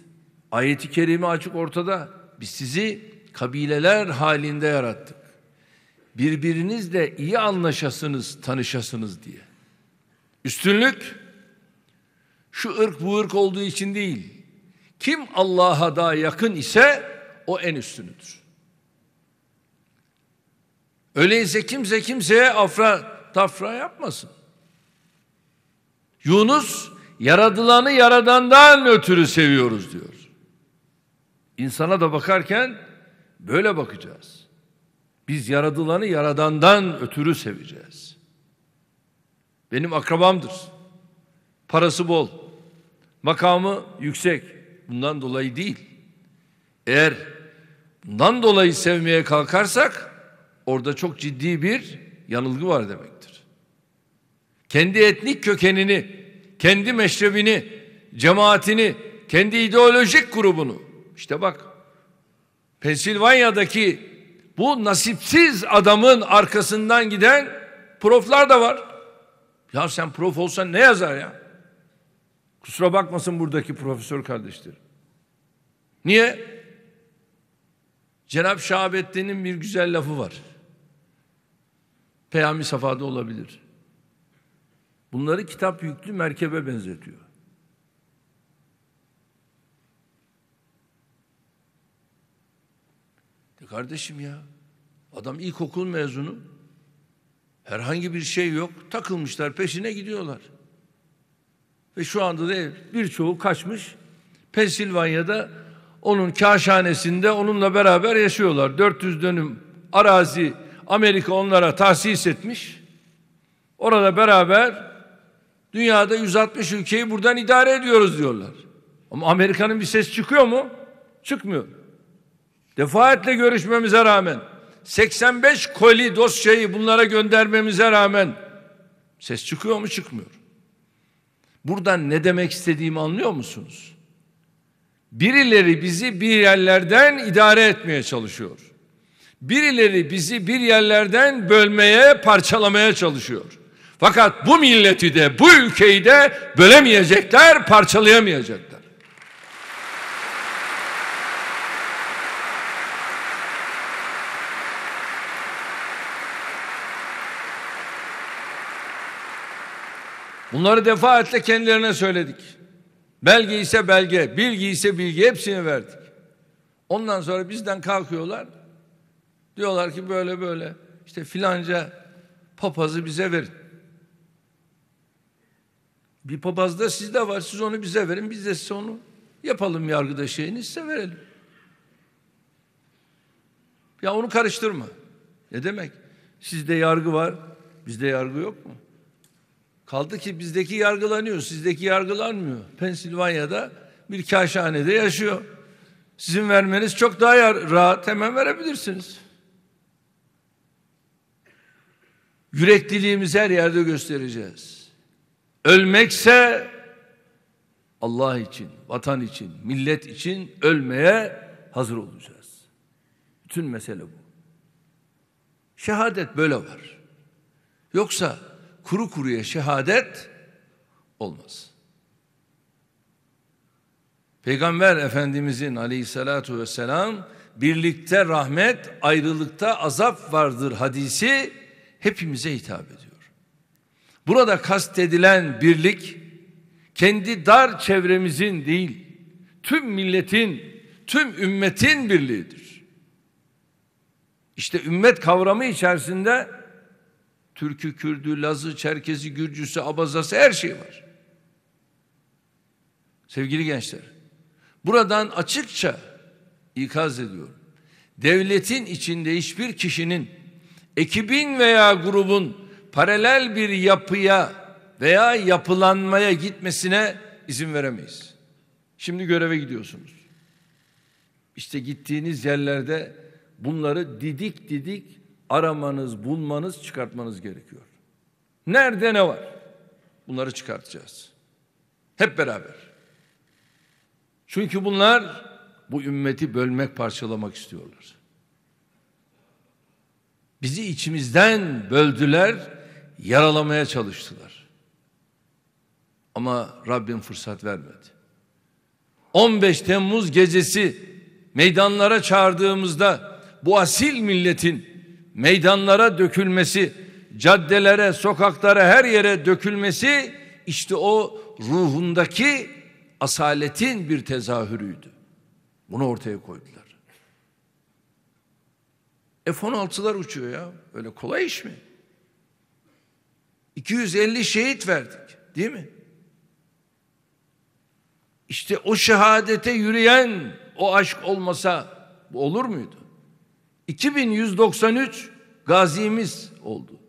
Ayeti kerime açık ortada. Biz sizi kabileler halinde yarattık birbirinizle iyi anlaşasınız, tanışasınız diye. Üstünlük şu ırk bu ırk olduğu için değil. Kim Allah'a daha yakın ise o en üstünüdür. Öyleyse kimse kimseye afra tafra yapmasın. Yunus yaradılanı yaradandan ötürü seviyoruz diyor. İnsana da bakarken böyle bakacağız. Biz yaradılanı yaradandan ötürü seveceğiz. Benim akrabamdır. Parası bol. Makamı yüksek. Bundan dolayı değil. Eğer bundan dolayı sevmeye kalkarsak orada çok ciddi bir yanılgı var demektir. Kendi etnik kökenini, kendi meşrebini, cemaatini, kendi ideolojik grubunu. işte bak Pensilvanya'daki bu nasipsiz adamın arkasından giden proflar da var. Ya sen prof olsan ne yazar ya? Kusura bakmasın buradaki profesör kardeşlerim. Niye? Cenab-ı Şahabettin'in bir güzel lafı var. Peyami safhada olabilir. Bunları kitap yüklü merkebe benzetiyor. Kardeşim ya adam ilkokul mezunu herhangi bir şey yok takılmışlar peşine gidiyorlar. Ve şu anda da birçoğu kaçmış Pensilvanya'da onun kaşhanesinde onunla beraber yaşıyorlar. 400 dönüm arazi Amerika onlara tahsis etmiş. Orada beraber dünyada 160 ülkeyi buradan idare ediyoruz diyorlar. Ama Amerika'nın bir ses çıkıyor mu? Çıkmıyor defaatle görüşmemize rağmen 85 koli dosyayı bunlara göndermemize rağmen ses çıkıyor mu çıkmıyor. Buradan ne demek istediğimi anlıyor musunuz? Birileri bizi bir yerlerden idare etmeye çalışıyor. Birileri bizi bir yerlerden bölmeye, parçalamaya çalışıyor. Fakat bu milleti de, bu ülkeyi de bölemeyecekler, parçalayamayacaklar. Bunları defaatle kendilerine söyledik. Belge ise belge, bilgi ise bilgi hepsini verdik. Ondan sonra bizden kalkıyorlar. Diyorlar ki böyle böyle işte filanca papazı bize verin. Bir papaz da sizde var. Siz onu bize verin. Biz de size onu yapalım yargıda şeyini size verelim. Ya onu karıştırma. Ne demek? Sizde yargı var, bizde yargı yok mu? Kaldı ki bizdeki yargılanıyor, sizdeki yargılanmıyor. Pensilvanya'da bir kaşhanede yaşıyor. Sizin vermeniz çok daha rahat, hemen verebilirsiniz. Yürekliliğimizi her yerde göstereceğiz. Ölmekse Allah için, vatan için, millet için ölmeye hazır olacağız. Bütün mesele bu. Şehadet böyle var. Yoksa kuru kuruya şehadet olmaz. Peygamber Efendimizin aleyhissalatu vesselam birlikte rahmet, ayrılıkta azap vardır hadisi hepimize hitap ediyor. Burada kastedilen birlik kendi dar çevremizin değil, tüm milletin, tüm ümmetin birliğidir. İşte ümmet kavramı içerisinde Türkü, Kürdü, Lazı, Çerkezi, Gürcüsü, Abazası her şey var. Sevgili gençler, buradan açıkça ikaz ediyorum. Devletin içinde hiçbir kişinin, ekibin veya grubun paralel bir yapıya veya yapılanmaya gitmesine izin veremeyiz. Şimdi göreve gidiyorsunuz. İşte gittiğiniz yerlerde bunları didik didik aramanız, bulmanız, çıkartmanız gerekiyor. Nerede ne var? Bunları çıkartacağız. Hep beraber. Çünkü bunlar bu ümmeti bölmek, parçalamak istiyorlar. Bizi içimizden böldüler, yaralamaya çalıştılar. Ama Rabbim fırsat vermedi. 15 Temmuz gecesi meydanlara çağırdığımızda bu asil milletin meydanlara dökülmesi, caddelere, sokaklara, her yere dökülmesi işte o ruhundaki asaletin bir tezahürüydü. Bunu ortaya koydular. F-16'lar uçuyor ya. Öyle kolay iş mi? 250 şehit verdik değil mi? İşte o şehadete yürüyen o aşk olmasa olur muydu? 2193 gazimiz oldu.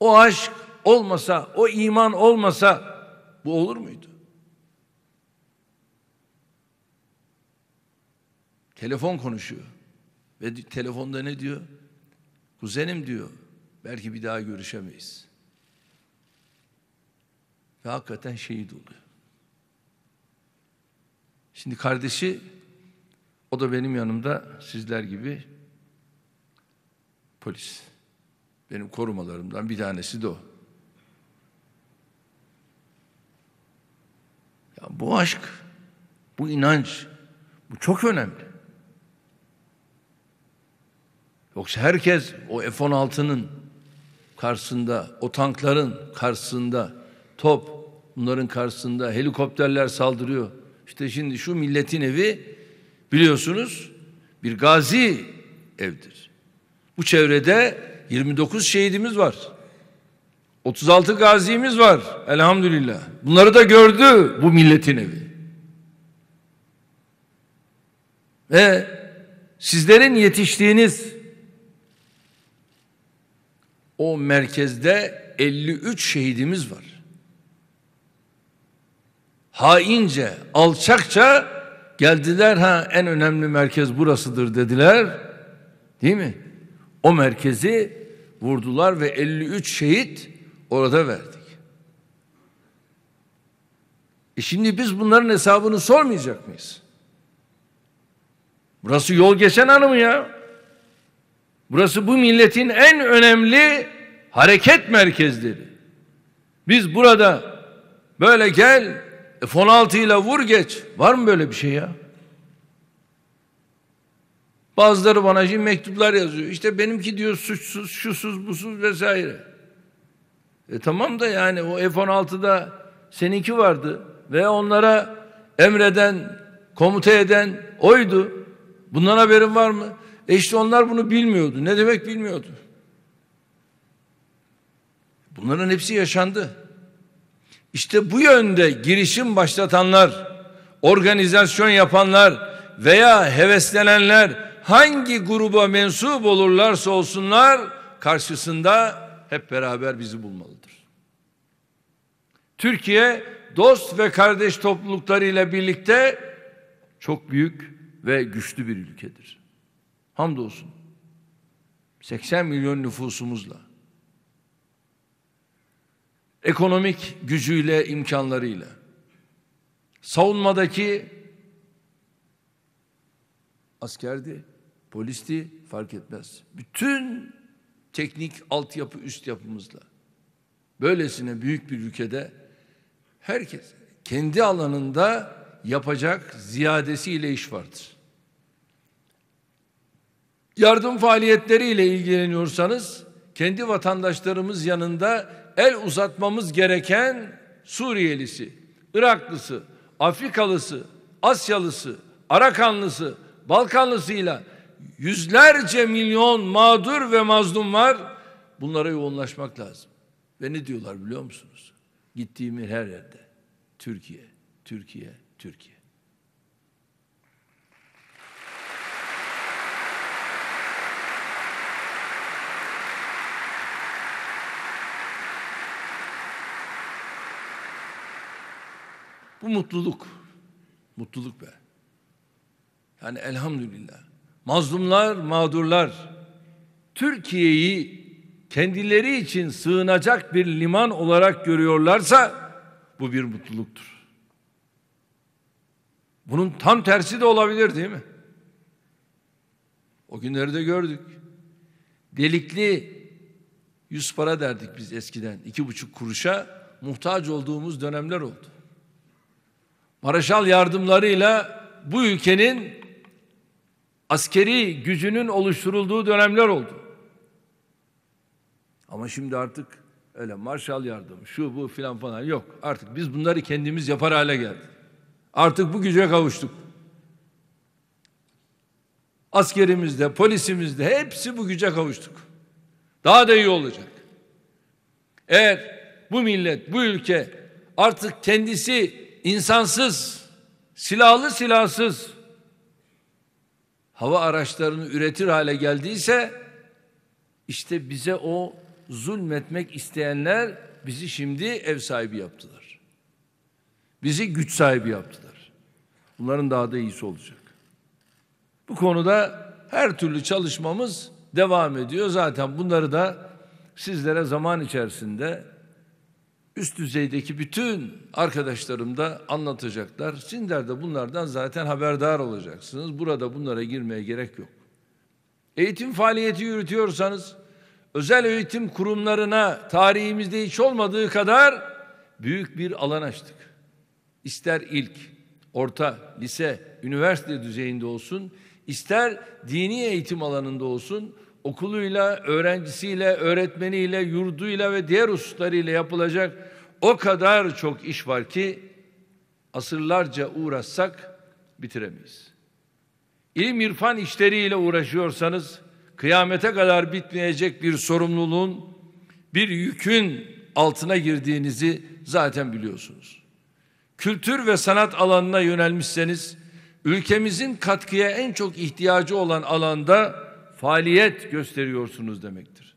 O aşk olmasa, o iman olmasa bu olur muydu? Telefon konuşuyor. Ve telefonda ne diyor? Kuzenim diyor. Belki bir daha görüşemeyiz. Ve hakikaten şehit oluyor. Şimdi kardeşi o da benim yanımda sizler gibi polis. Benim korumalarımdan bir tanesi de o. Ya bu aşk, bu inanç, bu çok önemli. Yoksa herkes o F-16'nın karşısında, o tankların karşısında, top bunların karşısında, helikopterler saldırıyor. İşte şimdi şu milletin evi biliyorsunuz bir gazi evdir. Bu çevrede 29 şehidimiz var. 36 gazimiz var elhamdülillah. Bunları da gördü bu milletin evi. Ve sizlerin yetiştiğiniz o merkezde 53 şehidimiz var. Haince, alçakça geldiler ha en önemli merkez burasıdır dediler. Değil mi? o merkezi vurdular ve 53 şehit orada verdik. E şimdi biz bunların hesabını sormayacak mıyız? Burası yol geçen anı mı ya? Burası bu milletin en önemli hareket merkezleri. Biz burada böyle gel F-16 ile vur geç. Var mı böyle bir şey ya? Bazıları bana şimdi mektuplar yazıyor. İşte benimki diyor suçsuz, şusuz, busuz vesaire. E tamam da yani o F-16'da seninki vardı ve onlara emreden, komuta eden oydu. Bundan haberin var mı? E işte onlar bunu bilmiyordu. Ne demek bilmiyordu? Bunların hepsi yaşandı. İşte bu yönde girişim başlatanlar, organizasyon yapanlar veya heveslenenler hangi gruba mensup olurlarsa olsunlar karşısında hep beraber bizi bulmalıdır. Türkiye dost ve kardeş topluluklarıyla birlikte çok büyük ve güçlü bir ülkedir. Hamdolsun. 80 milyon nüfusumuzla ekonomik gücüyle, imkanlarıyla savunmadaki askerdi Polisti fark etmez. Bütün teknik altyapı üst yapımızla böylesine büyük bir ülkede herkes kendi alanında yapacak ziyadesiyle iş vardır. Yardım faaliyetleriyle ilgileniyorsanız kendi vatandaşlarımız yanında el uzatmamız gereken Suriyelisi, Iraklısı, Afrikalısı, Asyalısı, Arakanlısı, Balkanlısıyla ile yüzlerce milyon mağdur ve mazlum var. Bunlara yoğunlaşmak lazım. Ve ne diyorlar biliyor musunuz? Gittiğim her yerde. Türkiye, Türkiye, Türkiye. Bu mutluluk. Mutluluk be. Yani elhamdülillah mazlumlar, mağdurlar Türkiye'yi kendileri için sığınacak bir liman olarak görüyorlarsa bu bir mutluluktur. Bunun tam tersi de olabilir değil mi? O günleri de gördük. Delikli yüz para derdik biz eskiden. iki buçuk kuruşa muhtaç olduğumuz dönemler oldu. Maraşal yardımlarıyla bu ülkenin askeri gücünün oluşturulduğu dönemler oldu. Ama şimdi artık öyle marşal yardım, şu bu filan falan yok. Artık biz bunları kendimiz yapar hale geldik. Artık bu güce kavuştuk. Askerimizde, polisimizde hepsi bu güce kavuştuk. Daha da iyi olacak. Eğer bu millet, bu ülke artık kendisi insansız, silahlı silahsız, hava araçlarını üretir hale geldiyse işte bize o zulmetmek isteyenler bizi şimdi ev sahibi yaptılar. Bizi güç sahibi yaptılar. Bunların daha da iyisi olacak. Bu konuda her türlü çalışmamız devam ediyor. Zaten bunları da sizlere zaman içerisinde üst düzeydeki bütün arkadaşlarım da anlatacaklar. Sizler de bunlardan zaten haberdar olacaksınız. Burada bunlara girmeye gerek yok. Eğitim faaliyeti yürütüyorsanız özel eğitim kurumlarına tarihimizde hiç olmadığı kadar büyük bir alan açtık. İster ilk, orta, lise, üniversite düzeyinde olsun, ister dini eğitim alanında olsun, okuluyla, öğrencisiyle, öğretmeniyle, yurduyla ve diğer hususlarıyla yapılacak o kadar çok iş var ki asırlarca uğraşsak bitiremeyiz. İlim irfan işleriyle uğraşıyorsanız kıyamete kadar bitmeyecek bir sorumluluğun, bir yükün altına girdiğinizi zaten biliyorsunuz. Kültür ve sanat alanına yönelmişseniz ülkemizin katkıya en çok ihtiyacı olan alanda faaliyet gösteriyorsunuz demektir.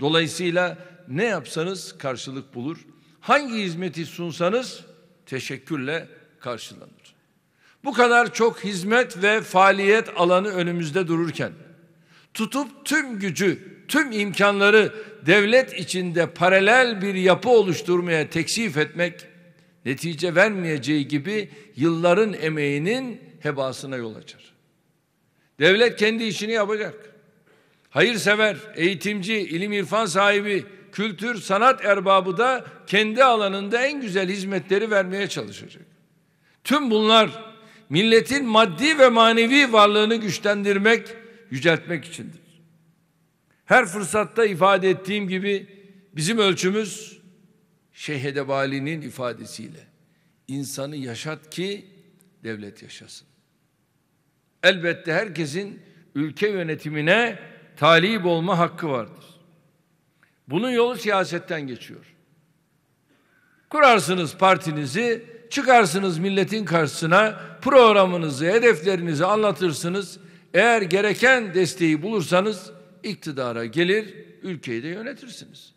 Dolayısıyla ne yapsanız karşılık bulur hangi hizmeti sunsanız teşekkürle karşılanır. Bu kadar çok hizmet ve faaliyet alanı önümüzde dururken tutup tüm gücü, tüm imkanları devlet içinde paralel bir yapı oluşturmaya teksif etmek netice vermeyeceği gibi yılların emeğinin hebasına yol açar. Devlet kendi işini yapacak. Hayırsever, eğitimci, ilim irfan sahibi, kültür, sanat erbabı da kendi alanında en güzel hizmetleri vermeye çalışacak. Tüm bunlar milletin maddi ve manevi varlığını güçlendirmek, yüceltmek içindir. Her fırsatta ifade ettiğim gibi bizim ölçümüz Şeyh Edebali'nin ifadesiyle insanı yaşat ki devlet yaşasın. Elbette herkesin ülke yönetimine talip olma hakkı vardır. Bunun yolu siyasetten geçiyor. Kurarsınız partinizi, çıkarsınız milletin karşısına, programınızı, hedeflerinizi anlatırsınız. Eğer gereken desteği bulursanız iktidara gelir, ülkeyi de yönetirsiniz.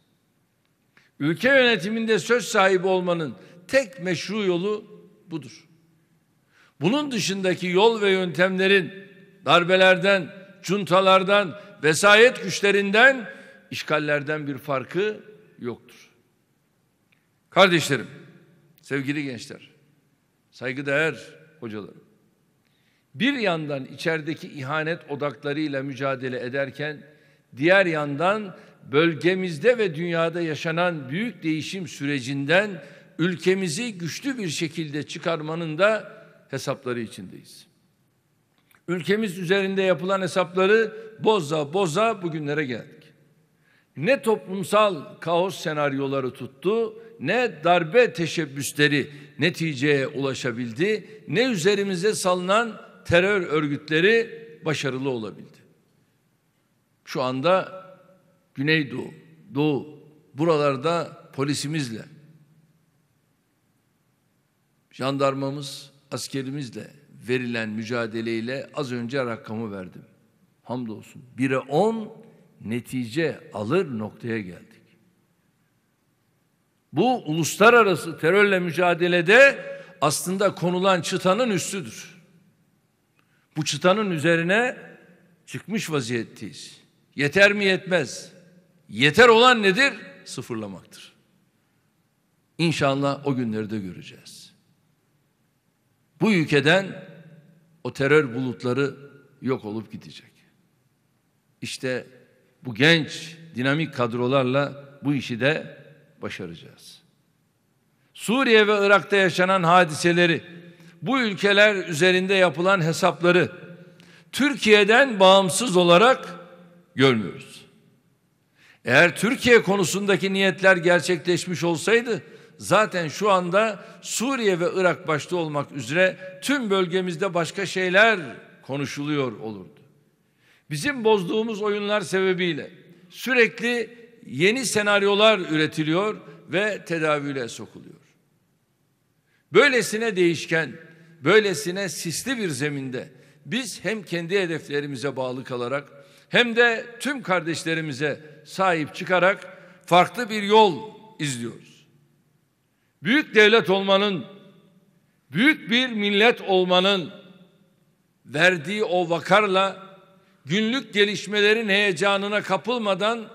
Ülke yönetiminde söz sahibi olmanın tek meşru yolu budur. Bunun dışındaki yol ve yöntemlerin darbelerden, cuntalardan, vesayet güçlerinden işgallerden bir farkı yoktur. Kardeşlerim, sevgili gençler, saygıdeğer hocalarım. Bir yandan içerideki ihanet odaklarıyla mücadele ederken diğer yandan bölgemizde ve dünyada yaşanan büyük değişim sürecinden ülkemizi güçlü bir şekilde çıkarmanın da hesapları içindeyiz. Ülkemiz üzerinde yapılan hesapları boza boza bugünlere geldi ne toplumsal kaos senaryoları tuttu, ne darbe teşebbüsleri neticeye ulaşabildi, ne üzerimize salınan terör örgütleri başarılı olabildi. Şu anda Güneydoğu, Doğu buralarda polisimizle, jandarmamız, askerimizle verilen mücadeleyle az önce rakamı verdim. Hamdolsun. 1'e 10, netice alır noktaya geldik. Bu uluslararası terörle mücadelede aslında konulan çıtanın üstüdür. Bu çıtanın üzerine çıkmış vaziyetteyiz. Yeter mi yetmez. Yeter olan nedir? Sıfırlamaktır. İnşallah o günleri de göreceğiz. Bu ülkeden o terör bulutları yok olup gidecek. İşte bu genç dinamik kadrolarla bu işi de başaracağız. Suriye ve Irak'ta yaşanan hadiseleri, bu ülkeler üzerinde yapılan hesapları Türkiye'den bağımsız olarak görmüyoruz. Eğer Türkiye konusundaki niyetler gerçekleşmiş olsaydı zaten şu anda Suriye ve Irak başta olmak üzere tüm bölgemizde başka şeyler konuşuluyor olurdu. Bizim bozduğumuz oyunlar sebebiyle sürekli yeni senaryolar üretiliyor ve tedavüle sokuluyor. Böylesine değişken, böylesine sisli bir zeminde biz hem kendi hedeflerimize bağlı kalarak hem de tüm kardeşlerimize sahip çıkarak farklı bir yol izliyoruz. Büyük devlet olmanın, büyük bir millet olmanın verdiği o vakarla günlük gelişmelerin heyecanına kapılmadan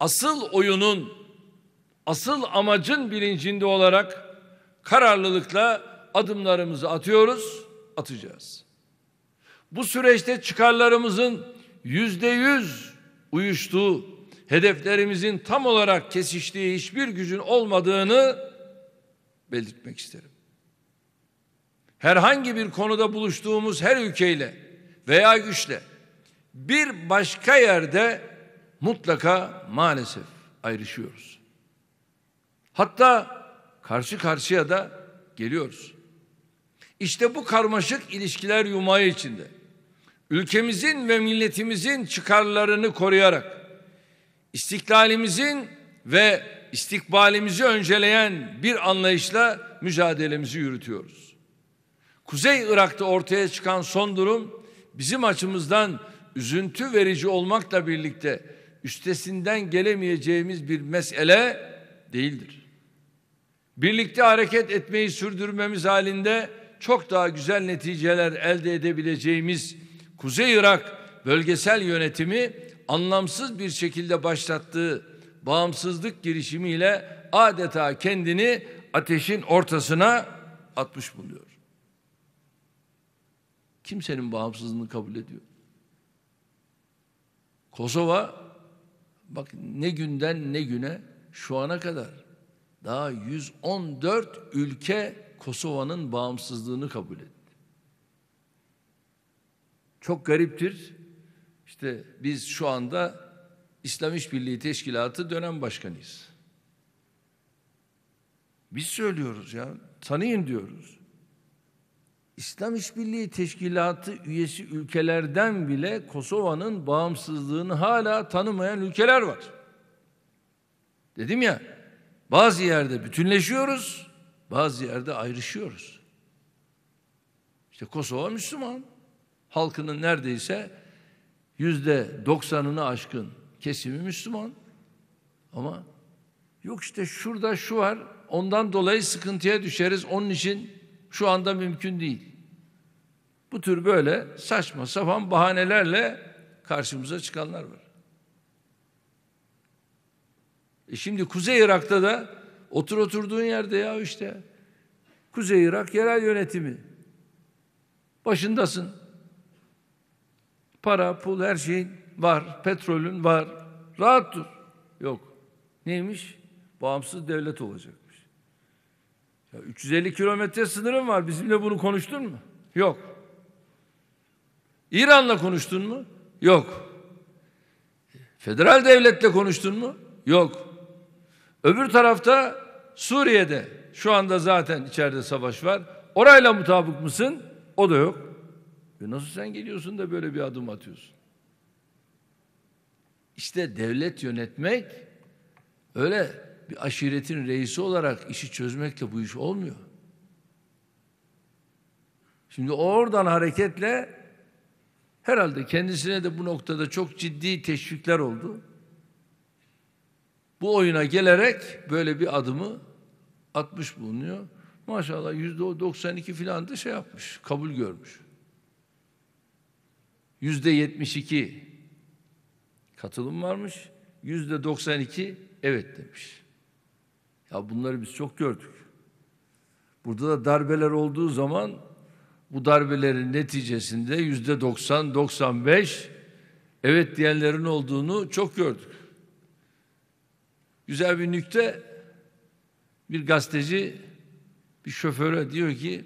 asıl oyunun, asıl amacın bilincinde olarak kararlılıkla adımlarımızı atıyoruz, atacağız. Bu süreçte çıkarlarımızın yüzde yüz uyuştuğu, hedeflerimizin tam olarak kesiştiği hiçbir gücün olmadığını belirtmek isterim. Herhangi bir konuda buluştuğumuz her ülkeyle veya güçle bir başka yerde mutlaka maalesef ayrışıyoruz. Hatta karşı karşıya da geliyoruz. İşte bu karmaşık ilişkiler yumağı içinde ülkemizin ve milletimizin çıkarlarını koruyarak istiklalimizin ve istikbalimizi önceleyen bir anlayışla mücadelemizi yürütüyoruz. Kuzey Irak'ta ortaya çıkan son durum bizim açımızdan üzüntü verici olmakla birlikte üstesinden gelemeyeceğimiz bir mesele değildir. Birlikte hareket etmeyi sürdürmemiz halinde çok daha güzel neticeler elde edebileceğimiz Kuzey Irak bölgesel yönetimi anlamsız bir şekilde başlattığı bağımsızlık girişimiyle adeta kendini ateşin ortasına atmış buluyor. Kimsenin bağımsızlığını kabul ediyor. Kosova bak ne günden ne güne şu ana kadar daha 114 ülke Kosova'nın bağımsızlığını kabul etti. Çok gariptir. İşte biz şu anda İslam İşbirliği Teşkilatı dönem başkanıyız. Biz söylüyoruz ya, tanıyın diyoruz. İslam İşbirliği Teşkilatı üyesi ülkelerden bile Kosova'nın bağımsızlığını hala tanımayan ülkeler var. Dedim ya, bazı yerde bütünleşiyoruz, bazı yerde ayrışıyoruz. İşte Kosova Müslüman. Halkının neredeyse yüzde doksanını aşkın kesimi Müslüman. Ama yok işte şurada şu var, ondan dolayı sıkıntıya düşeriz, onun için şu anda mümkün değil. Bu tür böyle saçma sapan bahanelerle karşımıza çıkanlar var. E şimdi Kuzey Irak'ta da otur oturduğun yerde ya işte. Kuzey Irak yerel yönetimi. Başındasın. Para, pul, her şeyin var. Petrolün var. Rahat dur. Yok. Neymiş? Bağımsız devlet olacak. Ya 350 kilometre sınırın var. Bizimle bunu konuştun mu? Yok. İran'la konuştun mu? Yok. Federal devletle konuştun mu? Yok. Öbür tarafta Suriye'de şu anda zaten içeride savaş var. Orayla mutabık mısın? O da yok. E nasıl sen geliyorsun da böyle bir adım atıyorsun? İşte devlet yönetmek öyle bir aşiretin reisi olarak işi çözmekle bu iş olmuyor. Şimdi oradan hareketle herhalde kendisine de bu noktada çok ciddi teşvikler oldu. Bu oyuna gelerek böyle bir adımı atmış bulunuyor. Maşallah yüzde 92 filan da şey yapmış, kabul görmüş. Yüzde 72 katılım varmış, yüzde 92 evet demiş. Ya bunları biz çok gördük. Burada da darbeler olduğu zaman bu darbelerin neticesinde yüzde 90, 95 evet diyenlerin olduğunu çok gördük. Güzel bir nükte bir gazeteci bir şoföre diyor ki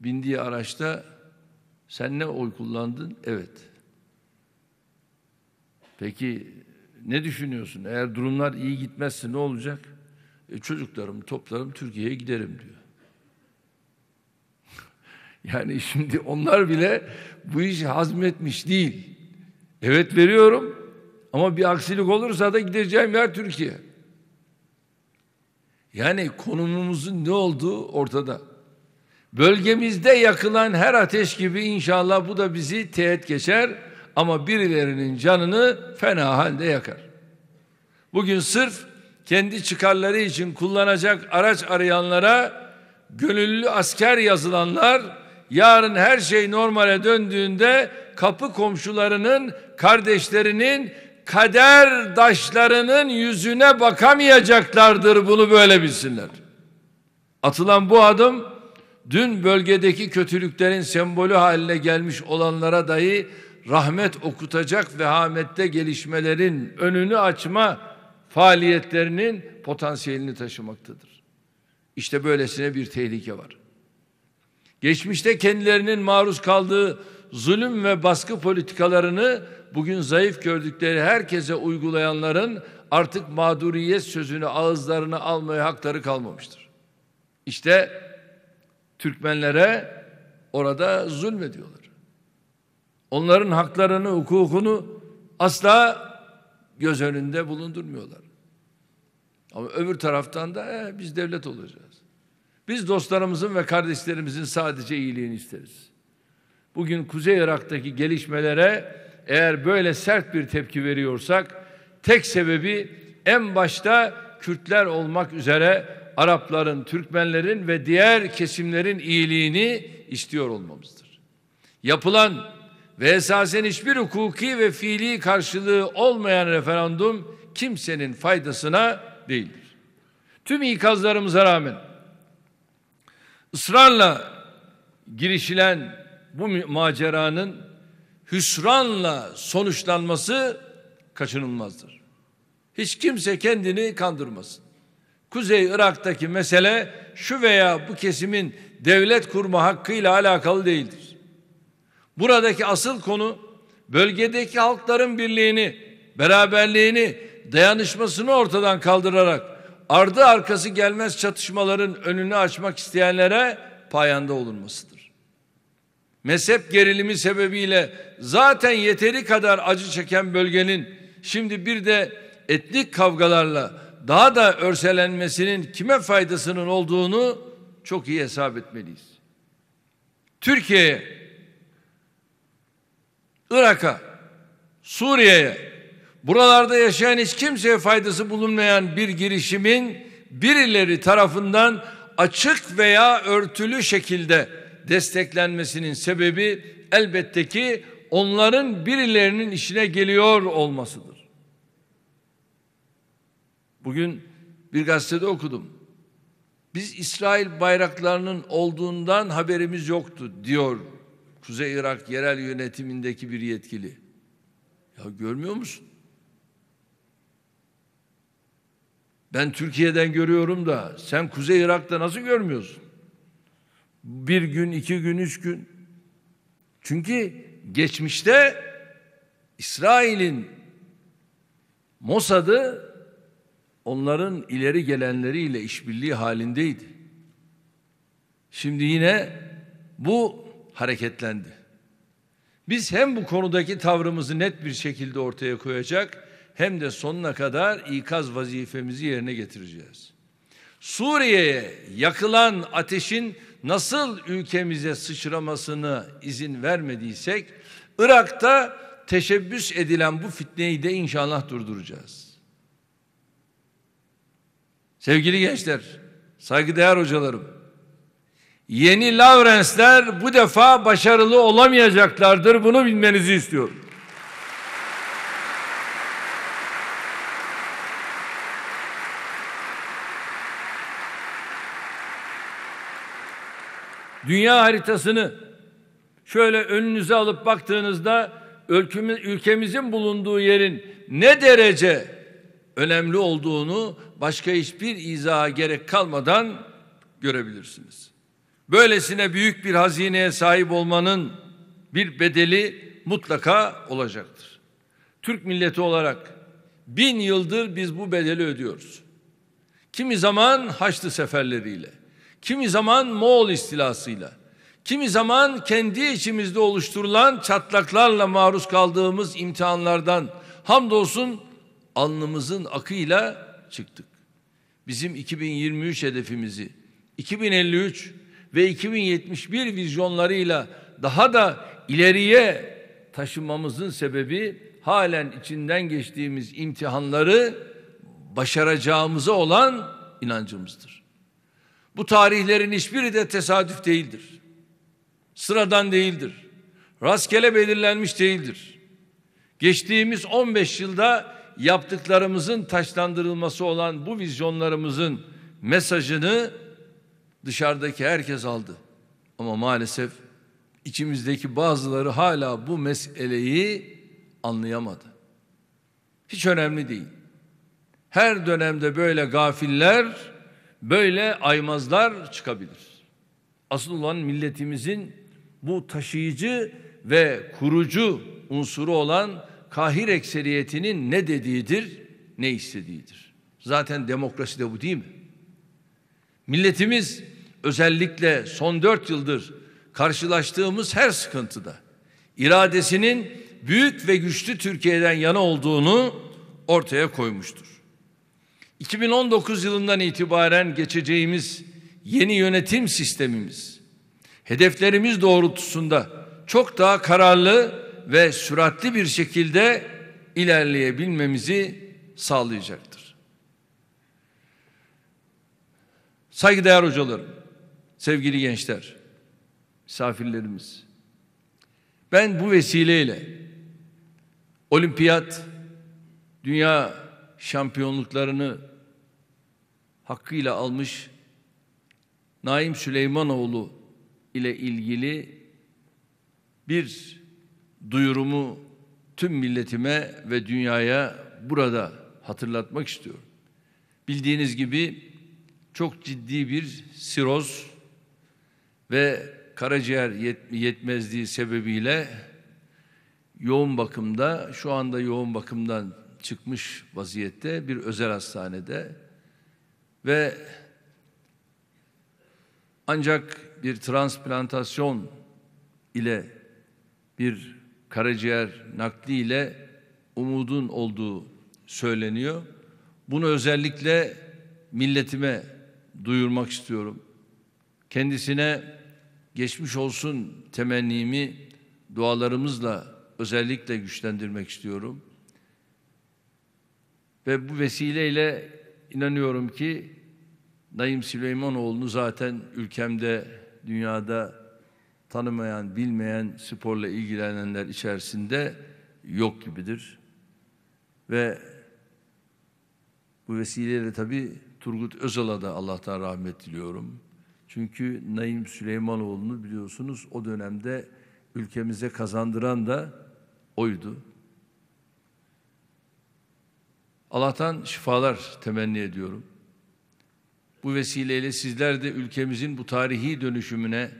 bindiği araçta sen ne oy kullandın? Evet. Peki ne düşünüyorsun? Eğer durumlar iyi gitmezse ne olacak? E, çocuklarımı toplarım Türkiye'ye giderim diyor. Yani şimdi onlar bile bu işi hazmetmiş değil. Evet veriyorum ama bir aksilik olursa da gideceğim yer Türkiye. Yani konumumuzun ne olduğu ortada. Bölgemizde yakılan her ateş gibi inşallah bu da bizi teğet geçer ama birilerinin canını fena halde yakar. Bugün sırf kendi çıkarları için kullanacak araç arayanlara gönüllü asker yazılanlar yarın her şey normale döndüğünde kapı komşularının, kardeşlerinin, kader daşlarının yüzüne bakamayacaklardır bunu böyle bilsinler. Atılan bu adım dün bölgedeki kötülüklerin sembolü haline gelmiş olanlara dahi rahmet okutacak vehamette gelişmelerin önünü açma faaliyetlerinin potansiyelini taşımaktadır. İşte böylesine bir tehlike var. Geçmişte kendilerinin maruz kaldığı zulüm ve baskı politikalarını bugün zayıf gördükleri herkese uygulayanların artık mağduriyet sözünü ağızlarına almaya hakları kalmamıştır. İşte Türkmenlere orada zulmediyorlar. Onların haklarını, hukukunu asla göz önünde bulundurmuyorlar. Ama öbür taraftan da e, biz devlet olacağız. Biz dostlarımızın ve kardeşlerimizin sadece iyiliğini isteriz. Bugün Kuzey Irak'taki gelişmelere eğer böyle sert bir tepki veriyorsak tek sebebi en başta Kürtler olmak üzere Arapların, Türkmenlerin ve diğer kesimlerin iyiliğini istiyor olmamızdır. Yapılan ve esasen hiçbir hukuki ve fiili karşılığı olmayan referandum kimsenin faydasına değildir. Tüm ikazlarımıza rağmen ısrarla girişilen bu maceranın hüsranla sonuçlanması kaçınılmazdır. Hiç kimse kendini kandırmasın. Kuzey Irak'taki mesele şu veya bu kesimin devlet kurma hakkıyla alakalı değildir. Buradaki asıl konu bölgedeki halkların birliğini, beraberliğini, dayanışmasını ortadan kaldırarak ardı arkası gelmez çatışmaların önünü açmak isteyenlere payanda olunmasıdır. Mezhep gerilimi sebebiyle zaten yeteri kadar acı çeken bölgenin şimdi bir de etnik kavgalarla daha da örselenmesinin kime faydasının olduğunu çok iyi hesap etmeliyiz. Türkiye'ye Irak'a, Suriye'ye, buralarda yaşayan hiç kimseye faydası bulunmayan bir girişimin birileri tarafından açık veya örtülü şekilde desteklenmesinin sebebi elbette ki onların birilerinin işine geliyor olmasıdır. Bugün bir gazetede okudum. Biz İsrail bayraklarının olduğundan haberimiz yoktu diyor Kuzey Irak yerel yönetimindeki bir yetkili. Ya görmüyor musun? Ben Türkiye'den görüyorum da sen Kuzey Irak'ta nasıl görmüyorsun? Bir gün, iki gün, üç gün. Çünkü geçmişte İsrail'in Mossad'ı onların ileri gelenleriyle işbirliği halindeydi. Şimdi yine bu hareketlendi. Biz hem bu konudaki tavrımızı net bir şekilde ortaya koyacak hem de sonuna kadar ikaz vazifemizi yerine getireceğiz. Suriye'ye yakılan ateşin nasıl ülkemize sıçramasını izin vermediysek Irak'ta teşebbüs edilen bu fitneyi de inşallah durduracağız. Sevgili gençler, saygıdeğer hocalarım, Yeni Lawrence'ler bu defa başarılı olamayacaklardır. Bunu bilmenizi istiyorum. Dünya haritasını şöyle önünüze alıp baktığınızda ülkemizin bulunduğu yerin ne derece önemli olduğunu başka hiçbir izaha gerek kalmadan görebilirsiniz. Böylesine büyük bir hazineye sahip olmanın bir bedeli mutlaka olacaktır. Türk milleti olarak bin yıldır biz bu bedeli ödüyoruz. Kimi zaman Haçlı seferleriyle, kimi zaman Moğol istilasıyla, kimi zaman kendi içimizde oluşturulan çatlaklarla maruz kaldığımız imtihanlardan hamdolsun alnımızın akıyla çıktık. Bizim 2023 hedefimizi 2053 ve 2071 vizyonlarıyla daha da ileriye taşınmamızın sebebi halen içinden geçtiğimiz imtihanları başaracağımıza olan inancımızdır. Bu tarihlerin hiçbiri de tesadüf değildir. Sıradan değildir. Rastgele belirlenmiş değildir. Geçtiğimiz 15 yılda yaptıklarımızın taşlandırılması olan bu vizyonlarımızın mesajını dışarıdaki herkes aldı. Ama maalesef içimizdeki bazıları hala bu meseleyi anlayamadı. Hiç önemli değil. Her dönemde böyle gafiller, böyle aymazlar çıkabilir. Asıl olan milletimizin bu taşıyıcı ve kurucu unsuru olan kahir ekseriyetinin ne dediğidir, ne istediğidir. Zaten demokrasi de bu değil mi? Milletimiz özellikle son dört yıldır karşılaştığımız her sıkıntıda iradesinin büyük ve güçlü Türkiye'den yana olduğunu ortaya koymuştur. 2019 yılından itibaren geçeceğimiz yeni yönetim sistemimiz hedeflerimiz doğrultusunda çok daha kararlı ve süratli bir şekilde ilerleyebilmemizi sağlayacaktır. Saygıdeğer hocalarım, sevgili gençler, misafirlerimiz. Ben bu vesileyle olimpiyat, dünya şampiyonluklarını hakkıyla almış Naim Süleymanoğlu ile ilgili bir duyurumu tüm milletime ve dünyaya burada hatırlatmak istiyorum. Bildiğiniz gibi çok ciddi bir siroz ve karaciğer yetmezliği sebebiyle yoğun bakımda şu anda yoğun bakımdan çıkmış vaziyette bir özel hastanede ve ancak bir transplantasyon ile bir karaciğer nakli ile umudun olduğu söyleniyor. Bunu özellikle milletime duyurmak istiyorum. Kendisine geçmiş olsun temennimi dualarımızla özellikle güçlendirmek istiyorum. Ve bu vesileyle inanıyorum ki Nayim Süleymanoğlu'nu zaten ülkemde, dünyada tanımayan, bilmeyen sporla ilgilenenler içerisinde yok gibidir. Ve bu vesileyle tabii Turgut Özal'a da Allah'tan rahmet diliyorum. Çünkü Naim Süleymanoğlu'nu biliyorsunuz o dönemde ülkemize kazandıran da oydu. Allah'tan şifalar temenni ediyorum. Bu vesileyle sizler de ülkemizin bu tarihi dönüşümüne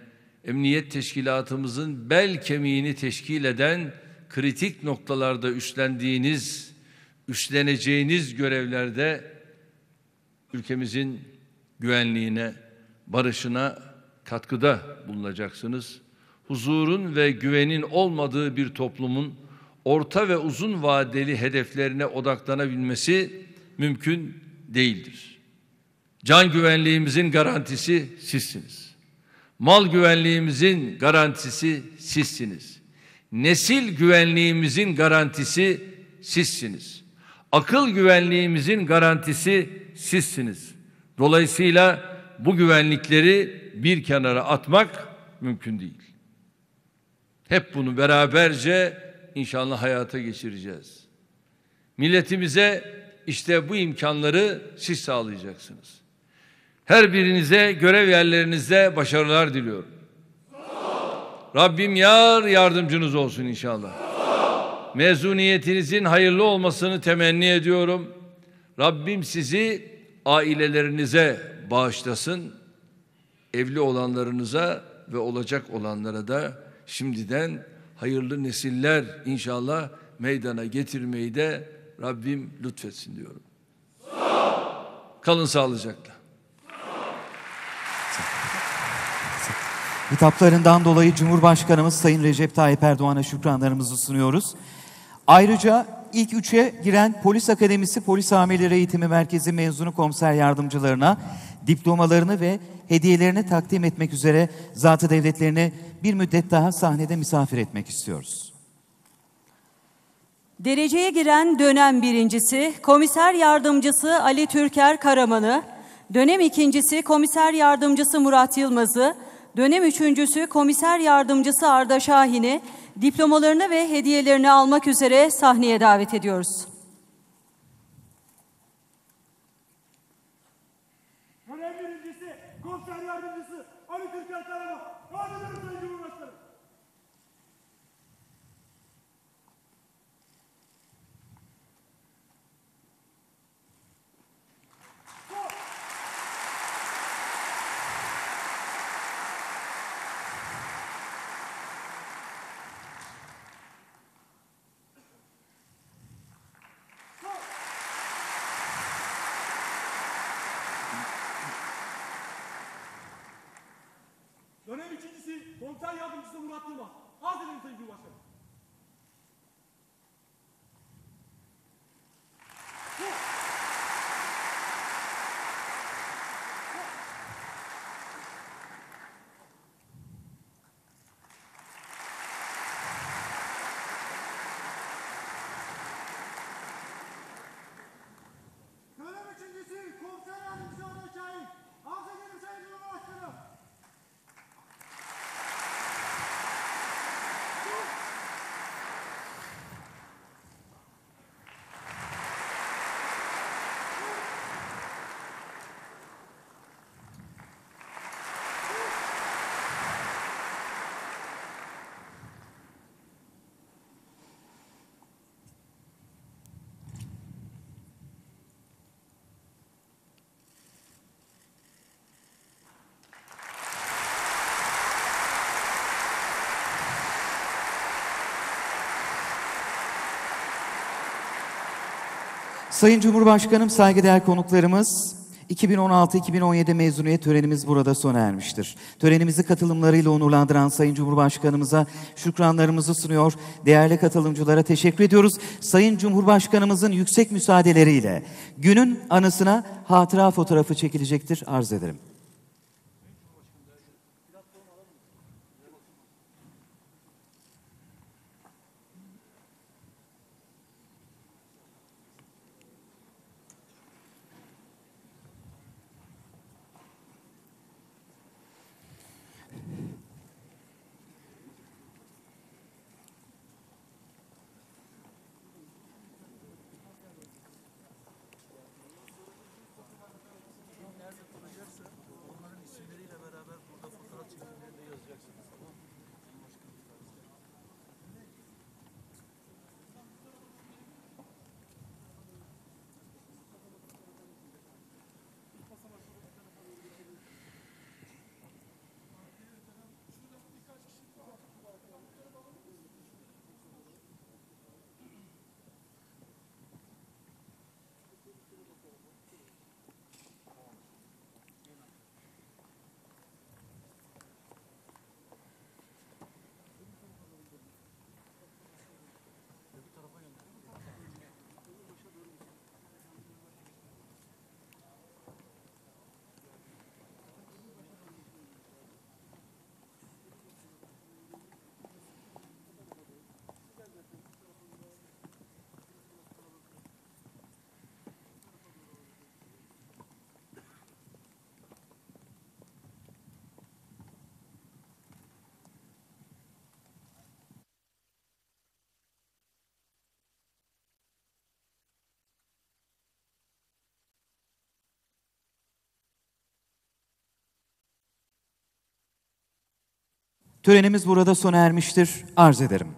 emniyet teşkilatımızın bel kemiğini teşkil eden kritik noktalarda üstlendiğiniz, üstleneceğiniz görevlerde ülkemizin güvenliğine barışına katkıda bulunacaksınız. Huzurun ve güvenin olmadığı bir toplumun orta ve uzun vadeli hedeflerine odaklanabilmesi mümkün değildir. Can güvenliğimizin garantisi sizsiniz. Mal güvenliğimizin garantisi sizsiniz. Nesil güvenliğimizin garantisi sizsiniz. Akıl güvenliğimizin garantisi sizsiniz. Dolayısıyla bu güvenlikleri bir kenara atmak mümkün değil. Hep bunu beraberce inşallah hayata geçireceğiz. Milletimize işte bu imkanları siz sağlayacaksınız. Her birinize görev yerlerinizde başarılar diliyorum. Rabbim yar yardımcınız olsun inşallah. Mezuniyetinizin hayırlı olmasını temenni ediyorum. Rabbim sizi ailelerinize, bağışlasın. Evli olanlarınıza ve olacak olanlara da şimdiden hayırlı nesiller inşallah meydana getirmeyi de Rabbim lütfetsin diyorum. Kalın sağlıcakla. Kitaplarından dolayı Cumhurbaşkanımız Sayın Recep Tayyip Erdoğan'a şükranlarımızı sunuyoruz. Ayrıca ilk üçe giren Polis Akademisi Polis Amirleri Eğitimi Merkezi mezunu komiser yardımcılarına diplomalarını ve hediyelerini takdim etmek üzere zatı devletlerini bir müddet daha sahnede misafir etmek istiyoruz. Dereceye giren dönem birincisi komiser yardımcısı Ali Türker Karaman'ı, dönem ikincisi komiser yardımcısı Murat Yılmaz'ı, dönem üçüncüsü komiser yardımcısı Arda Şahin'i diplomalarını ve hediyelerini almak üzere sahneye davet ediyoruz. positive Sayın Cumhurbaşkanım, saygıdeğer konuklarımız, 2016-2017 mezuniyet törenimiz burada sona ermiştir. Törenimizi katılımlarıyla onurlandıran Sayın Cumhurbaşkanımıza şükranlarımızı sunuyor. Değerli katılımcılara teşekkür ediyoruz. Sayın Cumhurbaşkanımızın yüksek müsaadeleriyle günün anısına hatıra fotoğrafı çekilecektir arz ederim. Törenimiz burada sona ermiştir. Arz ederim.